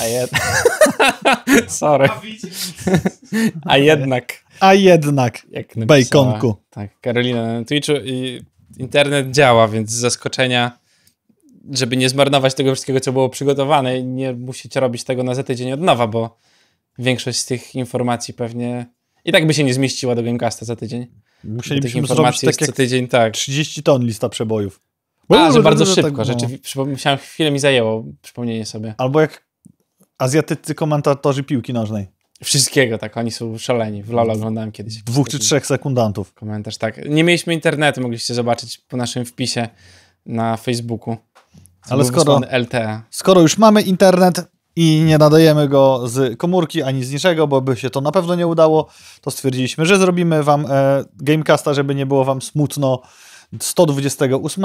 A jed... Sorry. A jednak. A jednak. Jak Bajkonku. Tak, Karolina na Twitchu i internet działa, więc z zaskoczenia, żeby nie zmarnować tego wszystkiego, co było przygotowane, nie musicie robić tego na za tydzień od nowa, bo większość z tych informacji pewnie i tak by się nie zmieściła do Gamecasta za tydzień. Musielibyśmy informacji zrobić tak co tydzień, tak. 30 ton lista przebojów. Bo A, że bardzo szybko. Tak, no. Rzeczywiście, musiałem, chwilę mi zajęło przypomnienie sobie. Albo jak Azjatycy komentatorzy piłki nożnej. Wszystkiego, tak, oni są szaleni. W LoL oglądałem kiedyś. Dwóch czy trzech sekundantów. Komentarz, tak. Nie mieliśmy internetu, mogliście zobaczyć po naszym wpisie na Facebooku. Ale skoro, LTE. skoro już mamy internet i nie nadajemy go z komórki ani z niczego, bo by się to na pewno nie udało, to stwierdziliśmy, że zrobimy wam e, Gamecasta, żeby nie było wam smutno 128.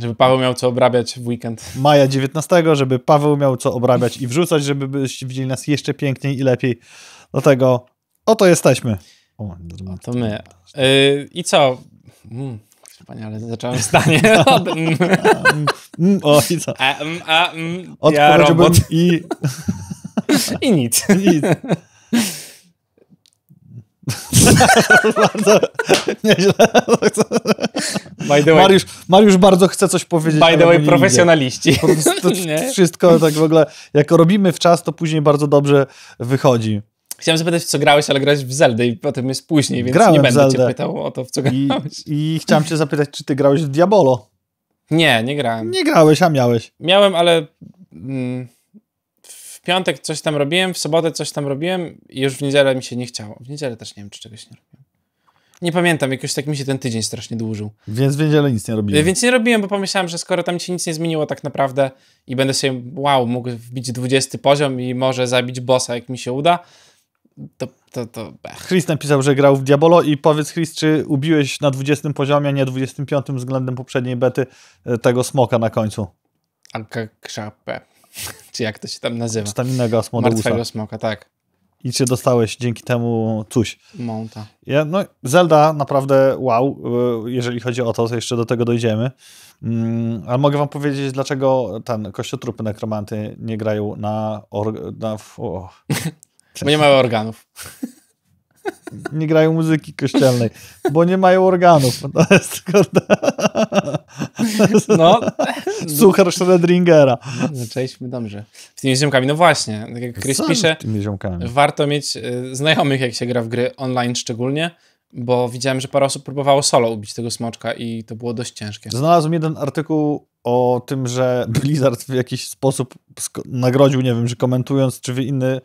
Żeby Paweł miał co obrabiać w weekend. Maja 19, żeby Paweł miał co obrabiać i wrzucać, żeby widzieli nas jeszcze piękniej i lepiej. Dlatego oto jesteśmy. O, to my. Yy, I co? Mm. ale zacząłem stanie. Mm. o, i co? A, mm, a, a, mm, ja robot. i... I nic. I nic. bardzo nieźle. Mariusz, Mariusz bardzo chce coś powiedzieć. By the way, profesjonaliści. wszystko tak w ogóle, jak robimy w czas, to później bardzo dobrze wychodzi. Chciałem zapytać, co grałeś, ale grałeś w Zelda i potem jest później, więc Grałem nie będę Zeldę. cię pytał o to, w co grałeś. I, I chciałem cię zapytać, czy ty grałeś w Diabolo? Nie, nie grałem. Nie grałeś, a miałeś. Miałem, ale... Mm, w piątek coś tam robiłem, w sobotę coś tam robiłem i już w niedzielę mi się nie chciało. W niedzielę też nie wiem, czy czegoś nie robiłem. Nie pamiętam, jakoś tak mi się ten tydzień strasznie dłużył. Więc w niedzielę nic nie robiłem. Więc nie robiłem, bo pomyślałem, że skoro tam się nic nie zmieniło tak naprawdę i będę sobie, wow, mógł wbić 20 poziom i może zabić bossa, jak mi się uda, to, to, to bech. Chris napisał, że grał w Diabolo i powiedz Chris, czy ubiłeś na 20 poziomie, a nie 25 względem poprzedniej bety e, tego smoka na końcu? Anka krzapę czy jak to się tam nazywa. Czytaminę Asmodeusa. Martwego Smoka, tak. I się dostałeś dzięki temu coś. Monta. Ja, no, Zelda naprawdę wow, y, jeżeli chodzi o to, to jeszcze do tego dojdziemy. Mm, ale mogę wam powiedzieć, dlaczego ten kościotrupy nekromanty nie grają na... Or, na Bo nie mają organów. nie grają muzyki kościelnej, bo nie mają organów. To jest tylko... No. Suchar Schrödingera. Zaczęliśmy no, dobrze. Z tymi ziomkami, no właśnie, tak jak Chris pisze, warto mieć e, znajomych, jak się gra w gry online szczególnie, bo widziałem, że parę osób próbowało solo ubić tego smoczka i to było dość ciężkie. Znalazłem jeden artykuł o tym, że Blizzard w jakiś sposób nagrodził, nie wiem, że komentując, czy inny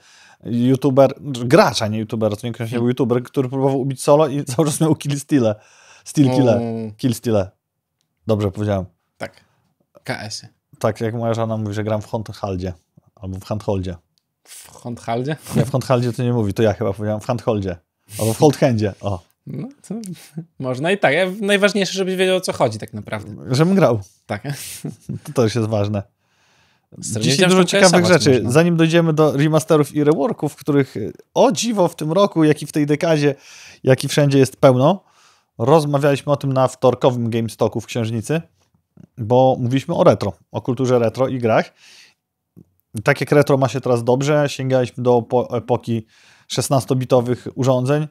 youtuber, gracz, a nie youtuber, to niekoniecznie był hmm. youtuber, który próbował ubić solo i cały czas miał kill stealę. Steel killer. Mm. Kill Dobrze powiedziałem. Tak. KS. -y. Tak, jak moja żona mówi, że gram w handholdzie. Albo w handholdzie. W handholdzie? Nie, w handholdzie to nie mówi, to ja chyba powiedziałem w handholdzie. Albo w holdhandzie, o. No, to można i tak. Najważniejsze, żebyś wiedział, o co chodzi tak naprawdę. Żebym grał. Tak. To też jest ważne. Dzisiaj dużo ciekawych rzeczy. Można. Zanim dojdziemy do remasterów i reworków, których o dziwo w tym roku, jak i w tej dekadzie, jak i wszędzie jest pełno, rozmawialiśmy o tym na wtorkowym GameStoku w Księżnicy, bo mówiliśmy o retro, o kulturze retro i grach. Tak jak retro ma się teraz dobrze, sięgaliśmy do epoki 16-bitowych urządzeń,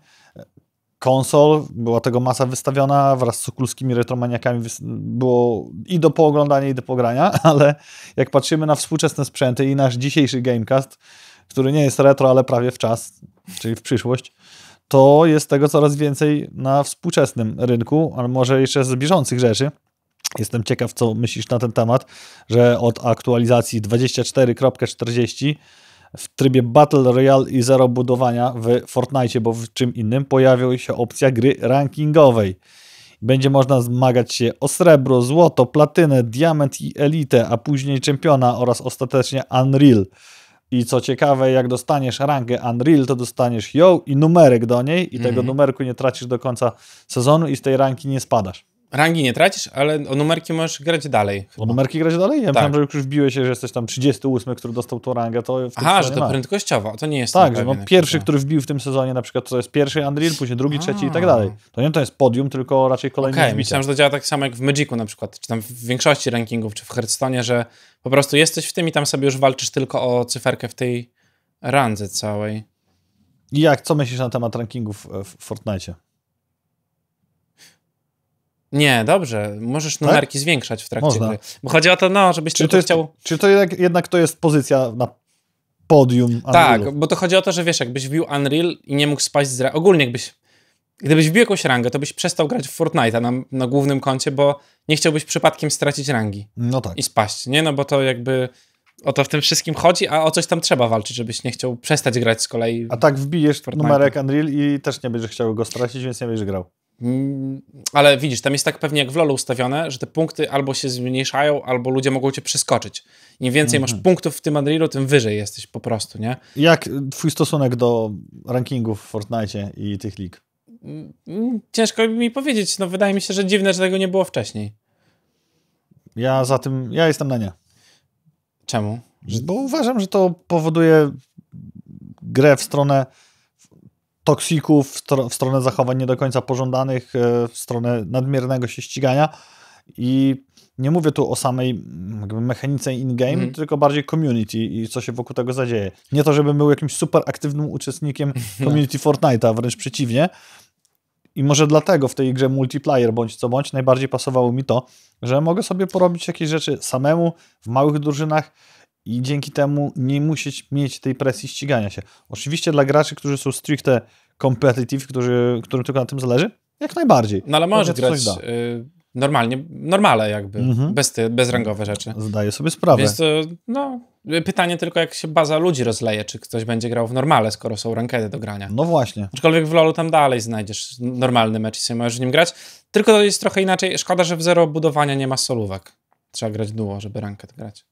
konsol, była tego masa wystawiona, wraz z okulskimi retromaniakami było i do pooglądania, i do pogrania, ale jak patrzymy na współczesne sprzęty i nasz dzisiejszy Gamecast, który nie jest retro, ale prawie w czas, czyli w przyszłość, to jest tego coraz więcej na współczesnym rynku, ale może jeszcze z bieżących rzeczy. Jestem ciekaw, co myślisz na ten temat, że od aktualizacji 24.40 w trybie Battle Royale i zero budowania w Fortnite, bo w czym innym pojawiła się opcja gry rankingowej. Będzie można zmagać się o srebro, złoto, platynę, diament i elitę, a później czempiona oraz ostatecznie Unreal. I co ciekawe, jak dostaniesz rangę Unreal, to dostaniesz ją i numerek do niej i mm -hmm. tego mhm. numerku nie tracisz do końca sezonu i z tej ranki nie spadasz. Rangi nie tracisz, ale o numerki możesz grać dalej. Chyba. O numerki grać dalej? Ja tak. myślałem, że już wbiłeś się, że jesteś tam 38, który dostał tą rangę, to Aha, że to ma. prędkościowo, to nie jest Tak, że no, pierwszy, który wbił w tym sezonie na przykład, to jest pierwszy Unreal, później drugi, A. trzeci i tak dalej. To nie to jest podium, tylko raczej kolejny Okej, okay, myślałem, że to działa tak samo jak w Magicu na przykład, czy tam w większości rankingów, czy w Hearthstone, że po prostu jesteś w tym i tam sobie już walczysz tylko o cyferkę w tej randze całej. I jak, co myślisz na temat rankingów e, w Fortnite? Nie, dobrze. Możesz tak? numerki tak? zwiększać w trakcie Można. gry. Bo chodzi o to, no, żebyś czy to chciał... Czy to jednak, jednak to jest pozycja na podium Unrealu. Tak, bo to chodzi o to, że wiesz, jakbyś wbił Unreal i nie mógł spaść z... Ogólnie jakbyś... Gdybyś wbił jakąś rangę, to byś przestał grać w Fortnite'a na, na głównym koncie, bo nie chciałbyś przypadkiem stracić rangi. No tak. I spaść, nie? No bo to jakby o to w tym wszystkim chodzi, a o coś tam trzeba walczyć, żebyś nie chciał przestać grać z kolei. A tak wbijesz numerek Unreal i też nie będziesz chciał go stracić, więc nie będziesz grał. Ale widzisz, tam jest tak pewnie jak w LoLu ustawione, że te punkty albo się zmniejszają, albo ludzie mogą cię przeskoczyć. Im więcej mhm. masz punktów w tym Unrealu, tym wyżej jesteś po prostu, nie? Jak twój stosunek do rankingów w Fortnite i tych lig? Mm, ciężko mi powiedzieć. No wydaje mi się, że dziwne, że tego nie było wcześniej. Ja za tym, ja jestem na nie. Czemu? Bo uważam, że to powoduje grę w stronę toksików, w, w stronę zachowań nie do końca pożądanych, e, w stronę nadmiernego się ścigania. I nie mówię tu o samej mm, mechanice in-game, mm. tylko bardziej community i co się wokół tego zadzieje. Nie to, żebym był jakimś super aktywnym uczestnikiem community Fortnite'a, wręcz przeciwnie. I może dlatego w tej grze multiplayer bądź co bądź najbardziej pasowało mi to, że mogę sobie porobić jakieś rzeczy samemu w małych drużynach i dzięki temu nie musieć mieć tej presji ścigania się. Oczywiście dla graczy, którzy są stricte competitive, którzy, którym tylko na tym zależy, jak najbardziej. No ale możesz grać y, normalnie, normale jakby, mhm. bez, ty, bezrangowe rzeczy. Zdaję sobie sprawę. Więc to, y, no, pytanie tylko jak się baza ludzi rozleje, czy ktoś będzie grał w normale, skoro są rankedy do grania. No właśnie. Aczkolwiek w LoLu tam dalej znajdziesz normalny mecz i sobie możesz w nim grać. Tylko to jest trochę inaczej. Szkoda, że w zero budowania nie ma solówek. Trzeba grać duo, żeby ranked grać.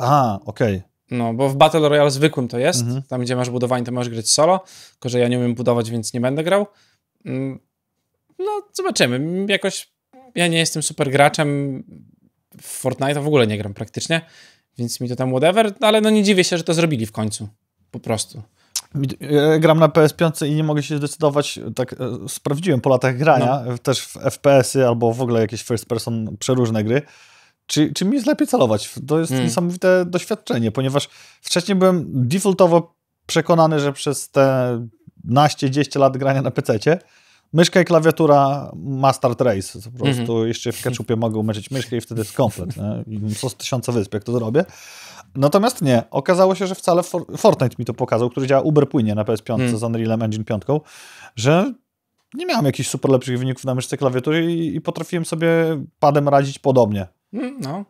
Aha, okej. Okay. No, bo w Battle Royale zwykłym to jest. Mhm. Tam, gdzie masz budowanie, to masz grać solo. Tylko, że ja nie umiem budować, więc nie będę grał. Mm, no, zobaczymy. Jakoś ja nie jestem super graczem. W Fortnite w ogóle nie gram praktycznie, więc mi to tam whatever, ale no nie dziwię się, że to zrobili w końcu. Po prostu. Ja e, gram na PS5 i nie mogę się zdecydować, tak e, sprawdziłem po latach grania, no. też w FPS-y albo w ogóle jakieś first person przeróżne gry czy, mi jest lepiej celować. To jest hmm. niesamowite doświadczenie, ponieważ wcześniej byłem defaultowo przekonany, że przez te naście, 10 lat grania na PC-cie myszka i klawiatura Master Race. Po mhm. prostu -hmm. jeszcze w ketchupie mogę umyczyć myszkę i wtedy jest komplet. Co z tysiąca wysp, jak to zrobię. Natomiast nie, okazało się, że wcale For Fortnite mi to pokazał, który działa uber płynie na PS5 mm. z Unrealem Engine 5, że nie miałem jakichś super lepszych wyników na myszce klawiatury i, i potrafiłem sobie padem radzić podobnie. Mm, no.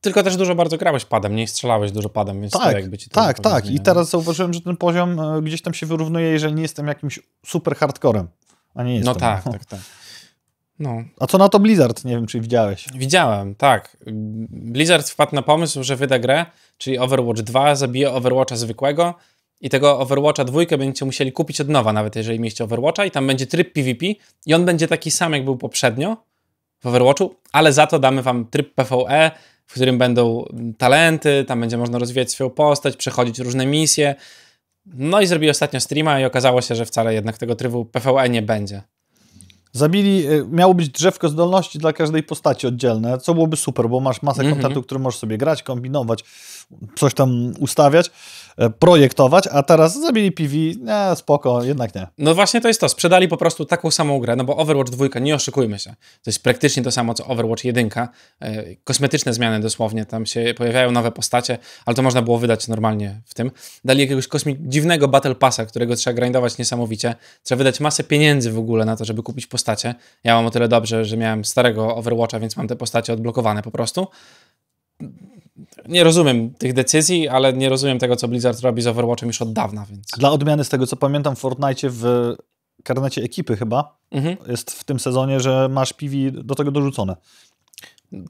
Tylko też dużo bardzo grałeś padem, nie strzelałeś dużo padem, więc tak, jakby ci Tak, tak. I teraz zauważyłem, że ten poziom e, gdzieś tam się wyrównuje, jeżeli nie jestem jakimś super hardcorem, a nie no jestem. Tak, no tak, tak, tak. No. A co na to Blizzard? Nie wiem, czy widziałeś. Widziałem, tak. Blizzard wpadł na pomysł, że wyda grę, czyli Overwatch 2, zabije Overwatcha zwykłego i tego Overwatcha dwójkę będziecie musieli kupić od nowa, nawet jeżeli mieliście Overwatcha i tam będzie tryb PvP i on będzie taki sam, jak był poprzednio, w Overwatchu, ale za to damy wam tryb PvE, w którym będą talenty, tam będzie można rozwijać swoją postać, przechodzić różne misje. No i zrobił ostatnio streama i okazało się, że wcale jednak tego trybu PvE nie będzie. Zabili, e, miało być drzewko zdolności dla każdej postaci oddzielne, co byłoby super, bo masz masę mm -hmm. kontentu, który możesz sobie grać, kombinować, coś tam ustawiać, e, projektować, a teraz zabili PV, nie, spoko, jednak nie. No właśnie to jest to, sprzedali po prostu taką samą grę, no bo Overwatch 2, nie oszukujmy się, to jest praktycznie to samo, co Overwatch 1, e, kosmetyczne zmiany dosłownie, tam się pojawiają nowe postacie, ale to można było wydać normalnie w tym. Dali jakiegoś kosmi- dziwnego Battle Passa, którego trzeba grindować niesamowicie, trzeba wydać masę pieniędzy w ogóle na to, żeby kupić postacie, postacie. Ja mam o tyle dobrze, że miałem starego Overwatcha, więc mam te postacie odblokowane po prostu. Nie rozumiem tych decyzji, ale nie rozumiem tego, co Blizzard robi z Overwatchem już od dawna. Więc... Dla odmiany z tego, co pamiętam, w Fortnite w karnecie ekipy chyba mhm. jest w tym sezonie, że masz PV do tego dorzucone.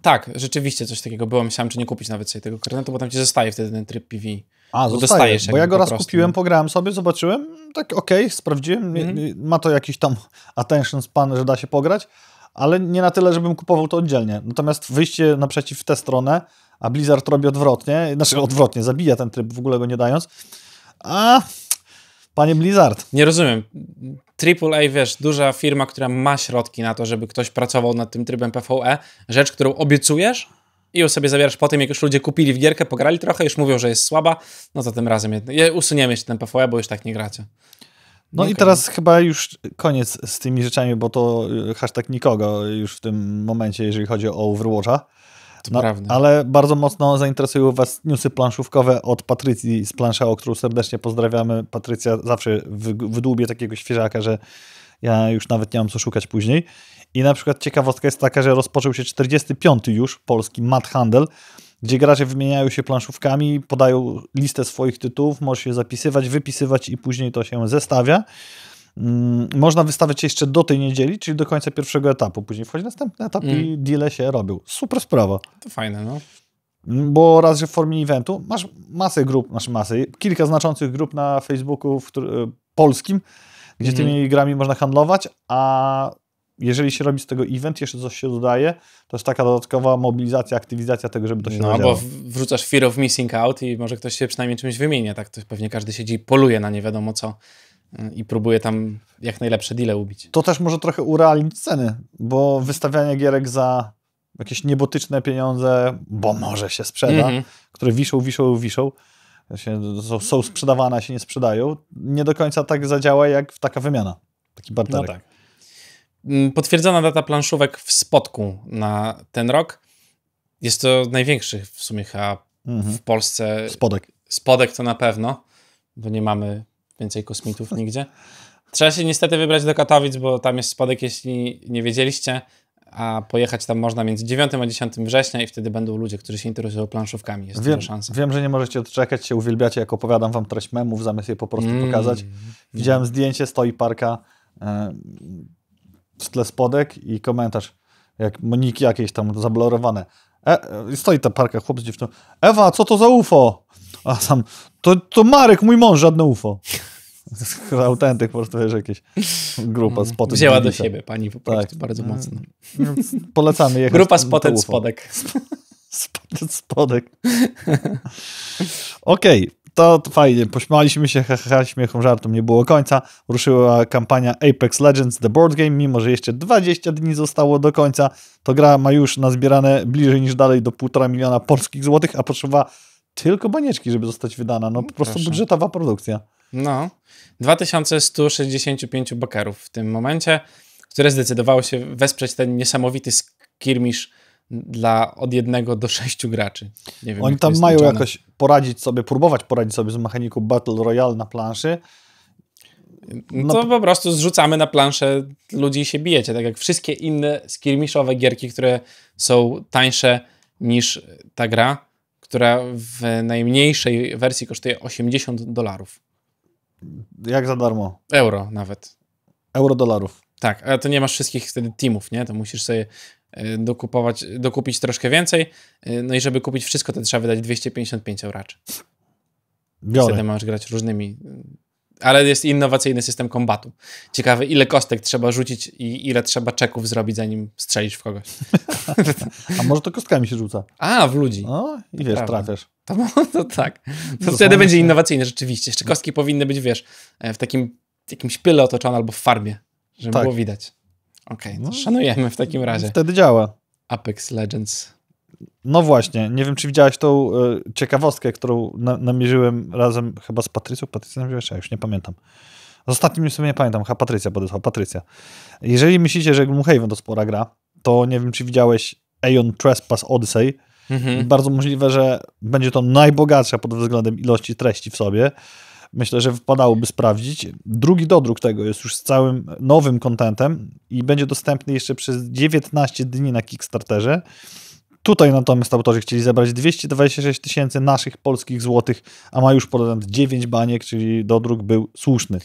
Tak, rzeczywiście coś takiego było. Myślałem, czy nie kupić nawet sobie tego karnetu, bo tam ci zostaje wtedy ten tryb PV. A, bo zostaje, bo ja go raz kupiłem, no. pograłem sobie, zobaczyłem, tak okej, okay, sprawdziłem, mm. ma to jakiś tam attention span, że da się pograć, ale nie na tyle, żebym kupował to oddzielnie. Natomiast wyjście naprzeciw w tę stronę, a Blizzard robi odwrotnie, znaczy odwrotnie, zabija ten tryb, w ogóle go nie dając, a... Panie Blizzard. Nie rozumiem. AAA, wiesz, duża firma, która ma środki na to, żeby ktoś pracował nad tym trybem PvE, rzecz, którą obiecujesz, i ją sobie zabierasz po tym, jak już ludzie kupili w gierkę, pograli trochę, już mówią, że jest słaba, no to tym razem je, usuniemy jeszcze ten PFO, e, bo już tak nie gracie. No okay. i teraz chyba już koniec z tymi rzeczami, bo to y, hashtag nikogo już w tym momencie, jeżeli chodzi o Overwatcha. No, ale bardzo mocno zainteresują Was newsy planszówkowe od Patrycji z o którą serdecznie pozdrawiamy. Patrycja zawsze wydłubie takiego świeżaka, że ja już nawet nie mam co szukać później. I na przykład ciekawostka jest taka, że rozpoczął się 45. już polski Mad handel, gdzie gracze wymieniają się planszówkami, podają listę swoich tytułów, możesz się zapisywać, wypisywać i później to się zestawia. Mm, można wystawiać jeszcze do tej niedzieli, czyli do końca pierwszego etapu. Później wchodzi następny etap mm. i deale się robił. Super sprawa. To fajne, no. Mm, bo raz, że w formie eventu masz masę grup, masz znaczy masę, kilka znaczących grup na Facebooku w, w, polskim, gdzie tymi mm. grami można handlować, a jeżeli się robi z tego event, jeszcze coś się dodaje, to jest taka dodatkowa mobilizacja, aktywizacja tego, żeby to się No, bo wrzucasz fear of missing out i może ktoś się przynajmniej czymś wymienia, tak? To pewnie każdy siedzi i poluje na nie wiadomo co y, i próbuje tam jak najlepsze deale ubić. To też może trochę urealnić ceny, bo wystawianie gierek za jakieś niebotyczne pieniądze, bo może się sprzeda, mm -hmm. które wiszą, wiszą, wiszą, się, są, są sprzedawane, a się nie sprzedają, nie do końca tak zadziała jak taka wymiana, taki no barterek. No tak. Mm, potwierdzona data planszówek w Spotku na ten rok. Jest to największy w sumie chyba mhm. w Polsce. Spodek. Spodek to na pewno, bo nie mamy więcej kosmitów nigdzie. Trzeba się niestety wybrać do Katowic, bo tam jest spodek, jeśli nie wiedzieliście, a pojechać tam można między 9 a 10 września i wtedy będą ludzie, którzy się interesują planszówkami. Jest wiem, szansa. Wiem, że nie możecie odczekać, się uwielbiacie, jak opowiadam wam treść memów, zamiast je po prostu mm. pokazać. Mm. Widziałem mm. zdjęcie, stoi parka. E, w tle spodek i komentarz, jak Moniki jakieś tam zablorowane. E, e, stoi ta parka, chłop z dziewczyną. Ewa, co to za UFO? A sam, to, to Marek, mój mąż, żadne UFO. Autentyk, po prostu wiesz, jakieś grupa mhm. spotek. Wzięła do siebie pani po prostu tak. bardzo mhm. mocno. Polecamy jechać. Grupa spotek spodek. Spotek spodek. Okej. Okay to, fajnie, pośmialiśmy się, haha, śmiechom, żartom nie było końca. Ruszyła kampania Apex Legends The Board Game, mimo że jeszcze 20 dni zostało do końca, to gra ma już nazbierane bliżej niż dalej do 1,5 miliona polskich złotych, a potrzeba tylko banieczki, żeby zostać wydana. No po prostu budżetowa produkcja. No, 2165 bakerów w tym momencie, które zdecydowało się wesprzeć ten niesamowity skirmisz dla od jednego do sześciu graczy. Nie wiem, Oni tam mają liczone. jakoś poradzić sobie, próbować poradzić sobie z mechaniką Battle Royale na planszy. No, no to po prostu zrzucamy na planszę ludzi i się bijecie, tak jak wszystkie inne skirmiszowe gierki, które są tańsze niż ta gra, która w najmniejszej wersji kosztuje 80 dolarów. Jak za darmo? Euro nawet. Euro dolarów. Tak, ale to nie masz wszystkich wtedy teamów, nie? To musisz sobie E, dokupować, dokupić troszkę więcej. E, no i żeby kupić wszystko, to trzeba wydać 255 euro. Biorę. Wtedy masz grać różnymi... Ale jest innowacyjny system kombatu. Ciekawe, ile kostek trzeba rzucić i ile trzeba czeków zrobić, zanim strzelisz w kogoś. A może to kostkami się rzuca? A, w ludzi. No i wiesz, Prawda. trafiasz. To, to tak. To, to wtedy będzie innowacyjne, rzeczywiście. Jeszcze no. kostki powinny być, wiesz, e, w takim jakimś pyle otoczone albo w farbie, żeby tak. było widać. Okej, okay, no, szanujemy w takim razie. Wtedy działa. Apex Legends. No właśnie, nie wiem, czy widziałaś tą e, ciekawostkę, którą na, namierzyłem razem chyba z Patrycją. Patrycja namierzyłaś, ja już nie pamiętam. Z ostatnim już sobie nie pamiętam, chyba Patrycja podesłała. Patrycja. Jeżeli myślicie, że Gloomhaven to spora gra, to nie wiem, czy widziałeś Aeon Trespass Odyssey. Mhm. Bardzo możliwe, że będzie to najbogatsza pod względem ilości treści w sobie Myślę, że wypadałoby sprawdzić. Drugi dodruk tego jest już z całym nowym kontentem i będzie dostępny jeszcze przez 19 dni na Kickstarterze. Tutaj natomiast autorzy chcieli zebrać 226 tysięcy naszych polskich złotych, a ma już ponad 9 baniek, czyli dodruk był słuszny.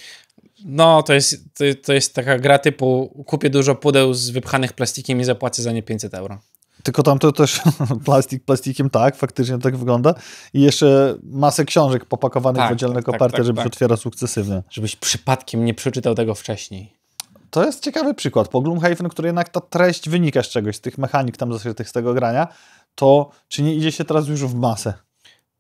No, to jest, to, to jest taka gra typu kupię dużo pudeł z wypchanych plastikiem i zapłacę za nie 500 euro. Tylko tam to też plastik plastikiem, tak, faktycznie tak wygląda. I jeszcze masę książek popakowanych tak, w oddzielne tak, koparte, tak, żebyś tak. otwierał sukcesywnie. Żebyś przypadkiem nie przeczytał tego wcześniej. To jest ciekawy przykład. Po Gloomhaven, który jednak ta treść wynika z czegoś, z tych mechanik tam zaskrytych z tego grania, to czy nie idzie się teraz już w masę?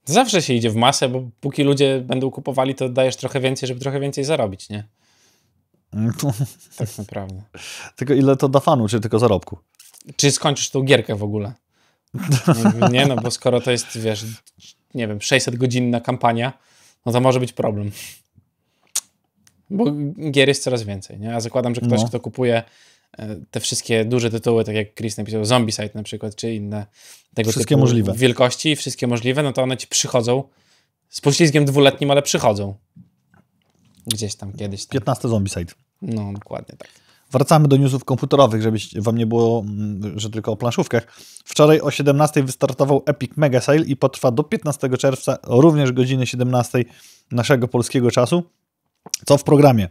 Zawsze się idzie w masę, bo póki ludzie będą kupowali, to dajesz trochę więcej, żeby trochę więcej zarobić, nie? Mm, tak naprawdę. Tylko ile to da fanu, czy tylko zarobku? Czy skończysz tą gierkę w ogóle? Nie, no bo skoro to jest, wiesz, nie wiem, 600-godzinna kampania, no to może być problem. Bo gier jest coraz więcej, nie? Ja zakładam, że ktoś, no. kto kupuje e, te wszystkie duże tytuły, tak jak Chris napisał, site na przykład, czy inne tego wszystkie typu możliwe. wielkości, wszystkie możliwe, no to one ci przychodzą z poślizgiem dwuletnim, ale przychodzą. Gdzieś tam kiedyś. Tam. 15 site. No, dokładnie tak. Wracamy do newsów komputerowych, żeby wam nie było, mm, że tylko o planszówkach. Wczoraj o 17 wystartował Epic Mega Sale i potrwa do 15 czerwca, również godziny 17 naszego polskiego czasu. Co w programie?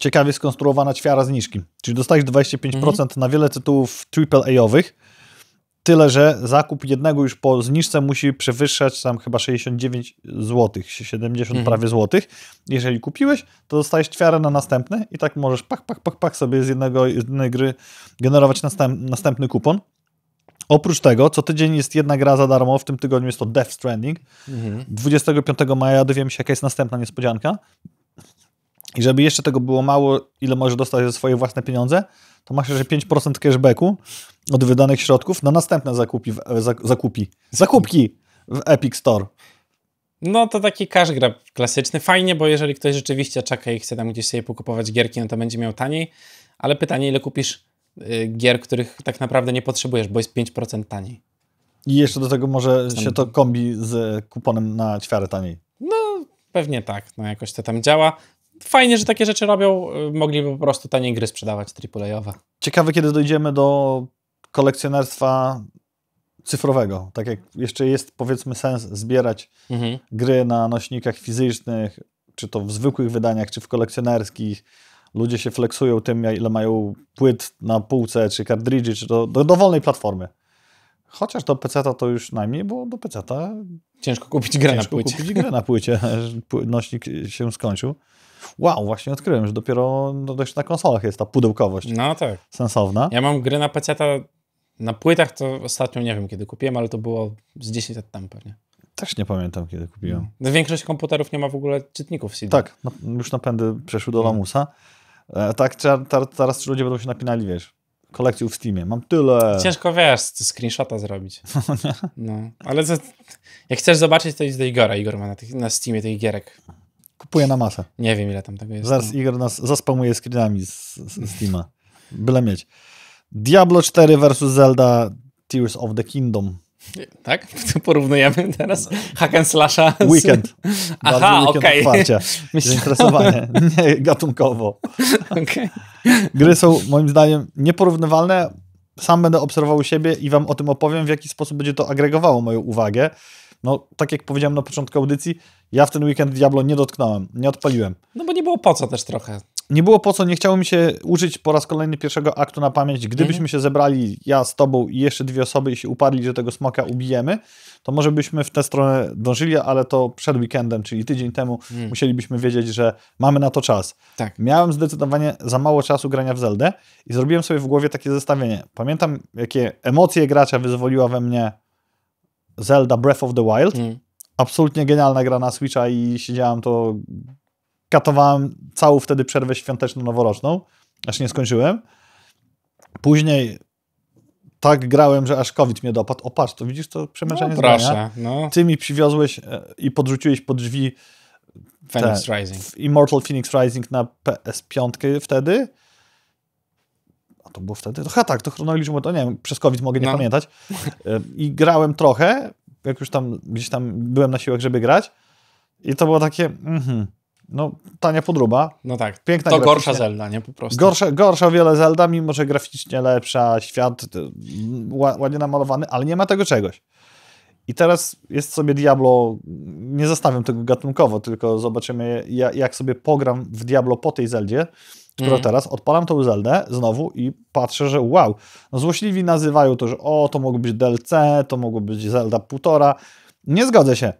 Ciekawie skonstruowana ćwiara zniżki. Czyli dostajesz 25% mhm. na wiele tytułów AAA-owych Tyle, że zakup jednego już po zniżce musi przewyższać tam chyba 69 zł, 70 mhm. prawie złotych. Jeżeli kupiłeś, to dostajesz ćwiarę na następne i tak możesz pak, pak, pak, pak sobie z jednego, z jednej gry generować następ, następny kupon. Oprócz tego, co tydzień jest jedna gra za darmo, w tym tygodniu jest to Death Stranding. Mhm. 25 maja dowiemy się, jaka jest następna niespodzianka. I żeby jeszcze tego było mało, ile możesz dostać za swoje własne pieniądze, to masz jeszcze 5% cashbacku od wydanych środków na następne zakupi, e, zakupi, zakupki w Epic Store. No to taki cash grab klasyczny. Fajnie, bo jeżeli ktoś rzeczywiście czeka i chce tam gdzieś sobie pokupować gierki, no to będzie miał taniej. Ale pytanie, ile kupisz y, gier, których tak naprawdę nie potrzebujesz, bo jest 5% taniej. I jeszcze do tego może się to kombi z kuponem na ćwiarę taniej. No, pewnie tak, no jakoś to tam działa fajnie, że takie rzeczy robią. Y, mogliby po prostu tanie gry sprzedawać aaa Ciekawy, Ciekawe, kiedy dojdziemy do kolekcjonerstwa cyfrowego. Tak jak jeszcze jest, powiedzmy, sens zbierać mhm. gry na nośnikach fizycznych, czy to w zwykłych wydaniach, czy w kolekcjonerskich. Ludzie się flexują tym, ile mają płyt na półce, czy kartridży, czy do, do dowolnej platformy. Chociaż do pc to już najmniej, bo do pc ciężko kupić grę ciężko na płycie. kupić grę na płycie. Nośnik się skończył wow, właśnie odkryłem, że dopiero no, dość na konsolach jest ta pudełkowość no, tak. sensowna. Ja mam gry na PC, na płytach to ostatnio nie wiem kiedy kupiłem, ale to było z 10 lat tam pewnie. Też nie pamiętam, kiedy kupiłem. No, no, większość komputerów nie ma w ogóle czytników CD. Tak, no, już napędy przeszły do hmm. lamusa. E, tak, teraz ludzie będą się napinali, wiesz, kolekcją w Steamie. Mam tyle. Ciężko, wiesz, screenshota zrobić. No, no, ale to, jak chcesz zobaczyć, to idź do Igora. Igor ma na, tych, na Steamie tych gierek Kupuję na masę. Nie wiem, ile tam tego jest. Zaraz Igor nas zaspamuje screenami z, z Steama. Byle mieć. Diablo 4 versus Zelda Tears of the Kingdom. Tak? To porównujemy teraz hack and slasha z... Weekend. Aha, okej. Okay. Zainteresowanie. Nie, gatunkowo. Okay. Gry są moim zdaniem nieporównywalne. Sam będę obserwował siebie i wam o tym opowiem, w jaki sposób będzie to agregowało moją uwagę. No, tak jak powiedziałem na początku audycji, ja w ten weekend Diablo nie dotknąłem, nie odpaliłem. No bo nie było po co też trochę. Nie było po co, nie chciało mi się użyć po raz kolejny pierwszego aktu na pamięć. Gdybyśmy mhm. się zebrali, ja z tobą i jeszcze dwie osoby i się uparli, że tego smoka ubijemy, to może byśmy w tę stronę dążyli, ale to przed weekendem, czyli tydzień temu, mhm. musielibyśmy wiedzieć, że mamy na to czas. Tak. Miałem zdecydowanie za mało czasu grania w Zeldę i zrobiłem sobie w głowie takie zestawienie. Pamiętam, jakie emocje gracza wyzwoliła we mnie Zelda Breath of the Wild. Mhm absolutnie genialna gra na Switcha i siedziałem to, katowałem całą wtedy przerwę świąteczno-noworoczną, aż nie skończyłem. Później tak grałem, że aż COVID mnie dopadł. O patrz, to widzisz to przemęczenie no, proszę, No. Ty mi przywiozłeś e, i podrzuciłeś pod drzwi Phoenix Rising. Immortal Phoenix Rising na PS5 wtedy. A to było wtedy? To, tak, to chronologicznie, to nie wiem, przez COVID mogę nie no. pamiętać. E, I grałem trochę, jak już tam gdzieś tam byłem na siłach, żeby grać. I to było takie, mhm, no tania podróba. No tak, piękna to gorsza Zelda, nie? Po prostu. Gorsza, gorsza o wiele Zelda, mimo że graficznie lepsza, świat y, ładnie namalowany, ale nie ma tego czegoś. I teraz jest sobie Diablo, nie zostawiam tego gatunkowo, tylko zobaczymy jak sobie pogram w Diablo po tej Zeldzie skoro mm. teraz odpalam tą Zeldę znowu i patrzę, że wow. No złośliwi nazywają to, że o, to mogło być DLC, to mogło być Zelda 1,5. Nie zgodzę się.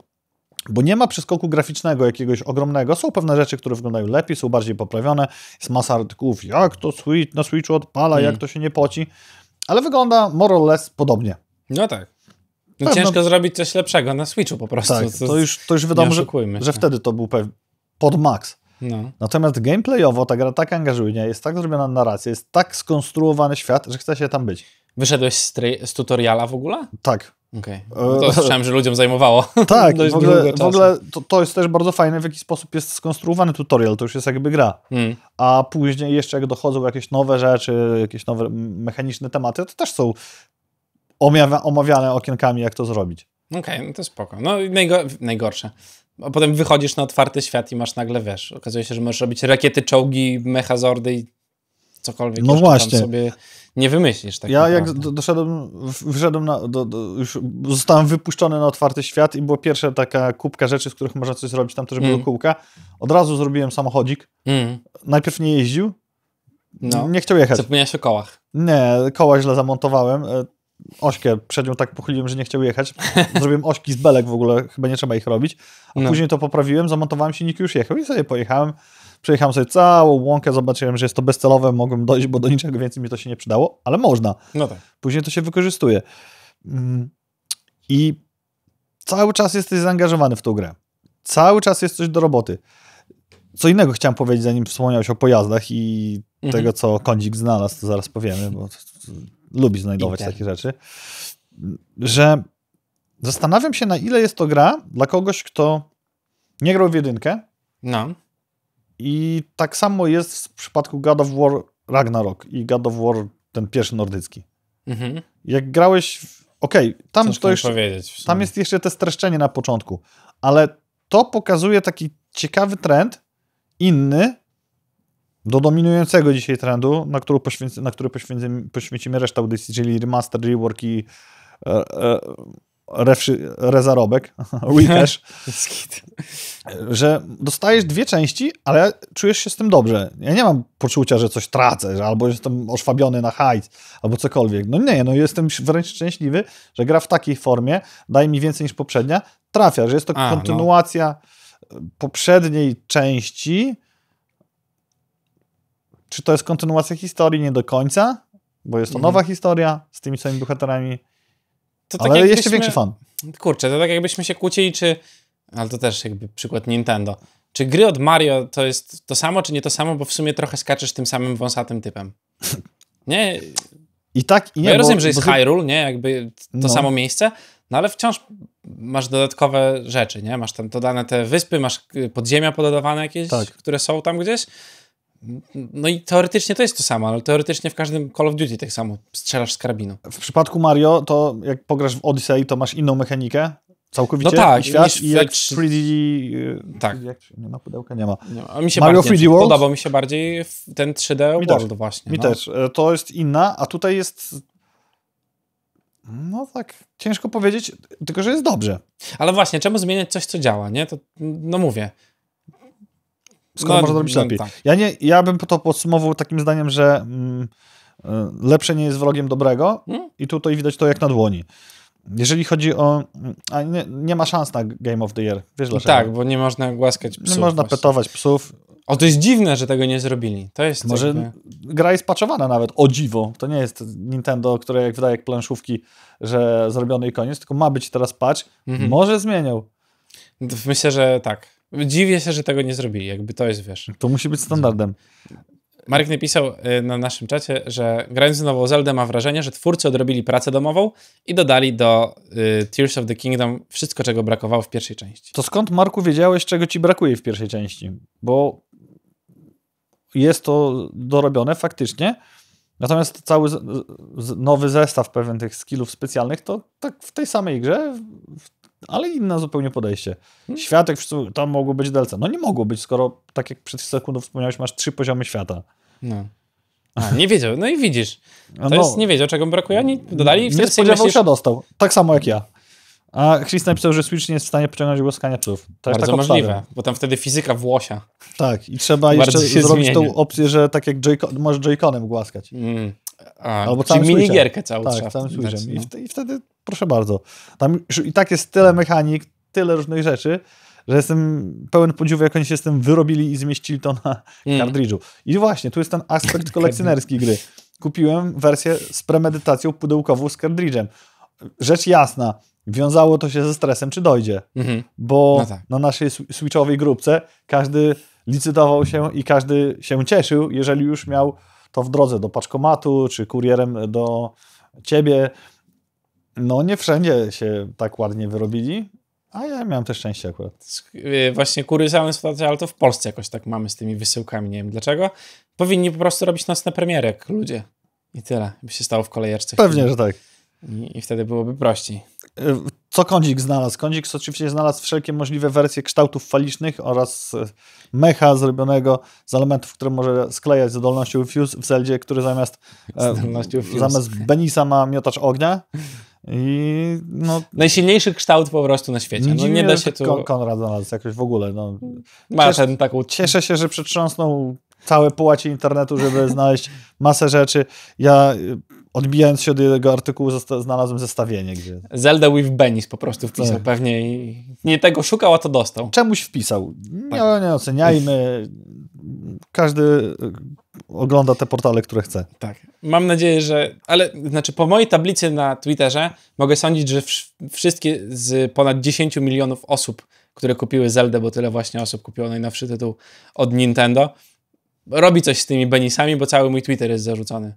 Bo nie ma przeskoku graficznego jakiegoś ogromnego. Są pewne rzeczy, które wyglądają lepiej, są bardziej poprawione. Jest masa artykułów, jak to Switch, na Switchu odpala, mm. jak mhm. to się nie poci. Ale wygląda more or less podobnie. No tak. No ciężko zrobić coś lepszego na Switchu po prostu. Tak, to, już, to już wiadomo, że, że wtedy to był pod max. No. Natomiast gameplayowo ta gra tak angażuje, jest tak zrobiona narracja, jest tak skonstruowany świat, że chce się tam być. Wyszedłeś z, z tutoriala w ogóle? Tak. Okay. No to e, słyszałem, że ludziom zajmowało. Tak, w ogóle, w ogóle to, to, jest też bardzo fajne, w jaki sposób jest skonstruowany tutorial, to już jest jakby gra. Hmm. A później jeszcze jak dochodzą jakieś nowe rzeczy, jakieś nowe mechaniczne tematy, to też są omawiane okienkami, jak to zrobić. Okej, okay, no to spoko. No i najgorsze. A potem wychodzisz na otwarty świat i masz nagle, wiesz, okazuje się, że możesz robić rakiety, czołgi, mechazordy i cokolwiek. No właśnie. sobie nie wymyślisz. Tak ja naprawdę. jak doszedłem, wszedłem na, do, do, już zostałem wypuszczony na otwarty świat i była pierwsza taka kubka rzeczy, z których można coś zrobić, tam też mm. były kółka. Od razu zrobiłem samochodzik. Mm. Najpierw nie jeździł, no. nie chciał jechać. Zapomniałeś o kołach. Nie, koła źle zamontowałem. E, ośkę przed nią tak pochyliłem, że nie chciał jechać. Zrobiłem ośki z belek w ogóle, chyba nie trzeba ich robić. A no. później to poprawiłem, zamontowałem się, nikt już jechał i sobie pojechałem. Przejechałem sobie całą łąkę, zobaczyłem, że jest to bezcelowe, mogłem dojść, bo do niczego więcej mi to się nie przydało, ale można. No tak. Później to się wykorzystuje. Mm. I cały czas jesteś zaangażowany w tą grę. Cały czas jest coś do roboty. Co innego chciałem powiedzieć, zanim wspomniałeś o pojazdach i mhm. tego, co kądzik znalazł, to zaraz powiemy, bo lubi znajdować Inter. Tak. takie rzeczy, że zastanawiam się, na ile jest to gra dla kogoś, kto nie grał w jedynkę. No. I tak samo jest w przypadku God of War Ragnarok i God of War ten pierwszy nordycki. Mhm. Jak grałeś. Okej, okay, tam, to jeszcze, tam jest jeszcze te streszczenie na początku, ale to pokazuje taki ciekawy trend, inny, do dominującego dzisiaj trendu, na który, na który poświęcimy, poświęcimy resztę audycji, czyli remaster, rework i e, e, rezarobek, recash, że dostajesz dwie części, ale czujesz się z tym dobrze. Ja nie mam poczucia, że coś tracę, że albo jestem oszwabiony na hajt, albo cokolwiek. No nie, no jestem wręcz szczęśliwy, że gra w takiej formie daje mi więcej niż poprzednia, trafia, że jest to A, no. kontynuacja no. poprzedniej części, czy to jest kontynuacja historii? Nie do końca, bo jest to mhm. nowa historia z tymi samymi bohaterami. To tak ale jeszcze większy fan. Kurczę, to tak jakbyśmy się kłócili, czy... Ale to też jakby przykład Nintendo. Czy gry od Mario to jest to samo, czy nie to samo, bo w sumie trochę skaczesz tym samym wąsatym typem. Nie... I tak, i nie. Bo ja rozumiem, bo, że jest bo... Hyrule, nie? Jakby to no. samo miejsce, no ale wciąż masz dodatkowe rzeczy, nie? Masz tam dodane te wyspy, masz podziemia pododawane jakieś, tak. które są tam gdzieś. No i teoretycznie to jest to samo, ale teoretycznie w każdym Call of Duty tak samo strzelasz z karabinu. W przypadku Mario, to jak pograsz w Odyssey, to masz inną mechanikę, Całkowicie? No tak. I świat, i jak 3D... Y, tak. Jak, nie ma pudełka, nie ma. Nie Mi się Mario bardziej, 3D World? Podoba mi się bardziej ten 3D mi World też. właśnie. Mi no. też. E, to jest inna, a tutaj jest... No tak, ciężko powiedzieć, tylko że jest dobrze. Ale właśnie, czemu zmieniać coś, co działa, nie? To, no mówię, Skoro no, można zrobić lepiej. Tak. Ja, nie, ja bym to podsumował takim zdaniem, że mm, e, lepsze nie jest wrogiem dobrego hmm? i tutaj widać to jak na dłoni. Jeżeli chodzi o... A nie, nie ma szans na Game of the Year. Wiesz no dlaczego? Tak, bo nie można głaskać psów. Nie można właśnie. petować psów. O, to jest dziwne, że tego nie zrobili. To jest Może dziwne. gra jest patchowana nawet, o dziwo. To nie jest Nintendo, które jak wydaje jak planszówki, że zrobiony i koniec, tylko ma być teraz patch. Mhm. Może zmienią. Myślę, że tak. Dziwię się, że tego nie zrobili, jakby to jest, wiesz... To musi być standardem. Marek napisał y, na naszym czacie, że grając w nową Zeldę ma wrażenie, że twórcy odrobili pracę domową i dodali do y, Tears of the Kingdom wszystko, czego brakowało w pierwszej części. To skąd, Marku, wiedziałeś, czego ci brakuje w pierwszej części? Bo jest to dorobione faktycznie, natomiast cały nowy zestaw pewien tych skillów specjalnych to tak w tej samej grze, w ale inne zupełnie podejście. Hmm. Światek, to mogło być DLC. No nie mogło być, skoro, tak jak przed sekundą wspomniałeś, masz trzy poziomy świata. No. A, nie wiedział, no i widzisz. To no, jest, nie wiedział, czego brakuje, oni dodali i wtedy Nie spodziewał myślisz... się, dostał. Tak samo jak ja. A Chris napisał, że Switch nie jest w stanie pociągnąć głaskania psów. To Bardzo tak możliwe, obstawiam. bo tam wtedy fizyka włosia. Tak, i trzeba jeszcze zrobić zmieni. tą opcję, że tak jak Joy możesz Joy-Conem głaskać. Mm. A, Albo czyli minigierkę cały Tak, całym Switchem. I, znaczy, no. I wtedy proszę bardzo. Tam i tak jest tyle mechanik, tyle różnych rzeczy, że jestem pełen podziwu, jak oni się z tym wyrobili i zmieścili to na mm. kartridżu. I właśnie, tu jest ten aspekt kolekcjonerski gry. Kupiłem wersję z premedytacją pudełkową z kartridżem. Rzecz jasna, wiązało to się ze stresem, czy dojdzie. Mhm. Bo no tak. na naszej switchowej grupce każdy licytował się i każdy się cieszył, jeżeli już miał to w drodze do paczkomatu, czy kurierem do ciebie, no nie wszędzie się tak ładnie wyrobili, a ja miałem też szczęście akurat. Y, właśnie kury całym ale to w Polsce jakoś tak mamy z tymi wysyłkami, nie wiem dlaczego. Powinni po prostu robić nocne premiery jak ludzie. I tyle, by się stało w kolejerce. Pewnie, że tak. I, I, wtedy byłoby prościej. Y, co kądzik znalazł? Kądzik oczywiście znalazł wszelkie możliwe wersje kształtów falicznych oraz e, mecha zrobionego z elementów, które może sklejać z zdolnością Fuse w Zeldzie, który zamiast, e, zamiast Benisa ma miotacz ognia. I no, Najsilniejszy kształt po prostu na świecie. No, nie da się tu... Konrad znalazł jakoś w ogóle. No. Ma Cieszę, ten taką... Cieszę się, że przetrząsnął całe połacie internetu, żeby znaleźć masę rzeczy. Ja odbijając się od jego artykułu, znalazłem zestawienie. Gdzie... Zelda with Benis po prostu wpisał tak. pewnie i nie tego szukał, a to dostał. Czemuś wpisał. Nie, tak. nie oceniajmy. Każdy y, ogląda te portale, które chce. Tak. Mam nadzieję, że... Ale znaczy po mojej tablicy na Twitterze mogę sądzić, że wszystkie z ponad 10 milionów osób, które kupiły Zeldę, bo tyle właśnie osób kupiło najnowszy tytuł od Nintendo, robi coś z tymi Benisami, bo cały mój Twitter jest zarzucony.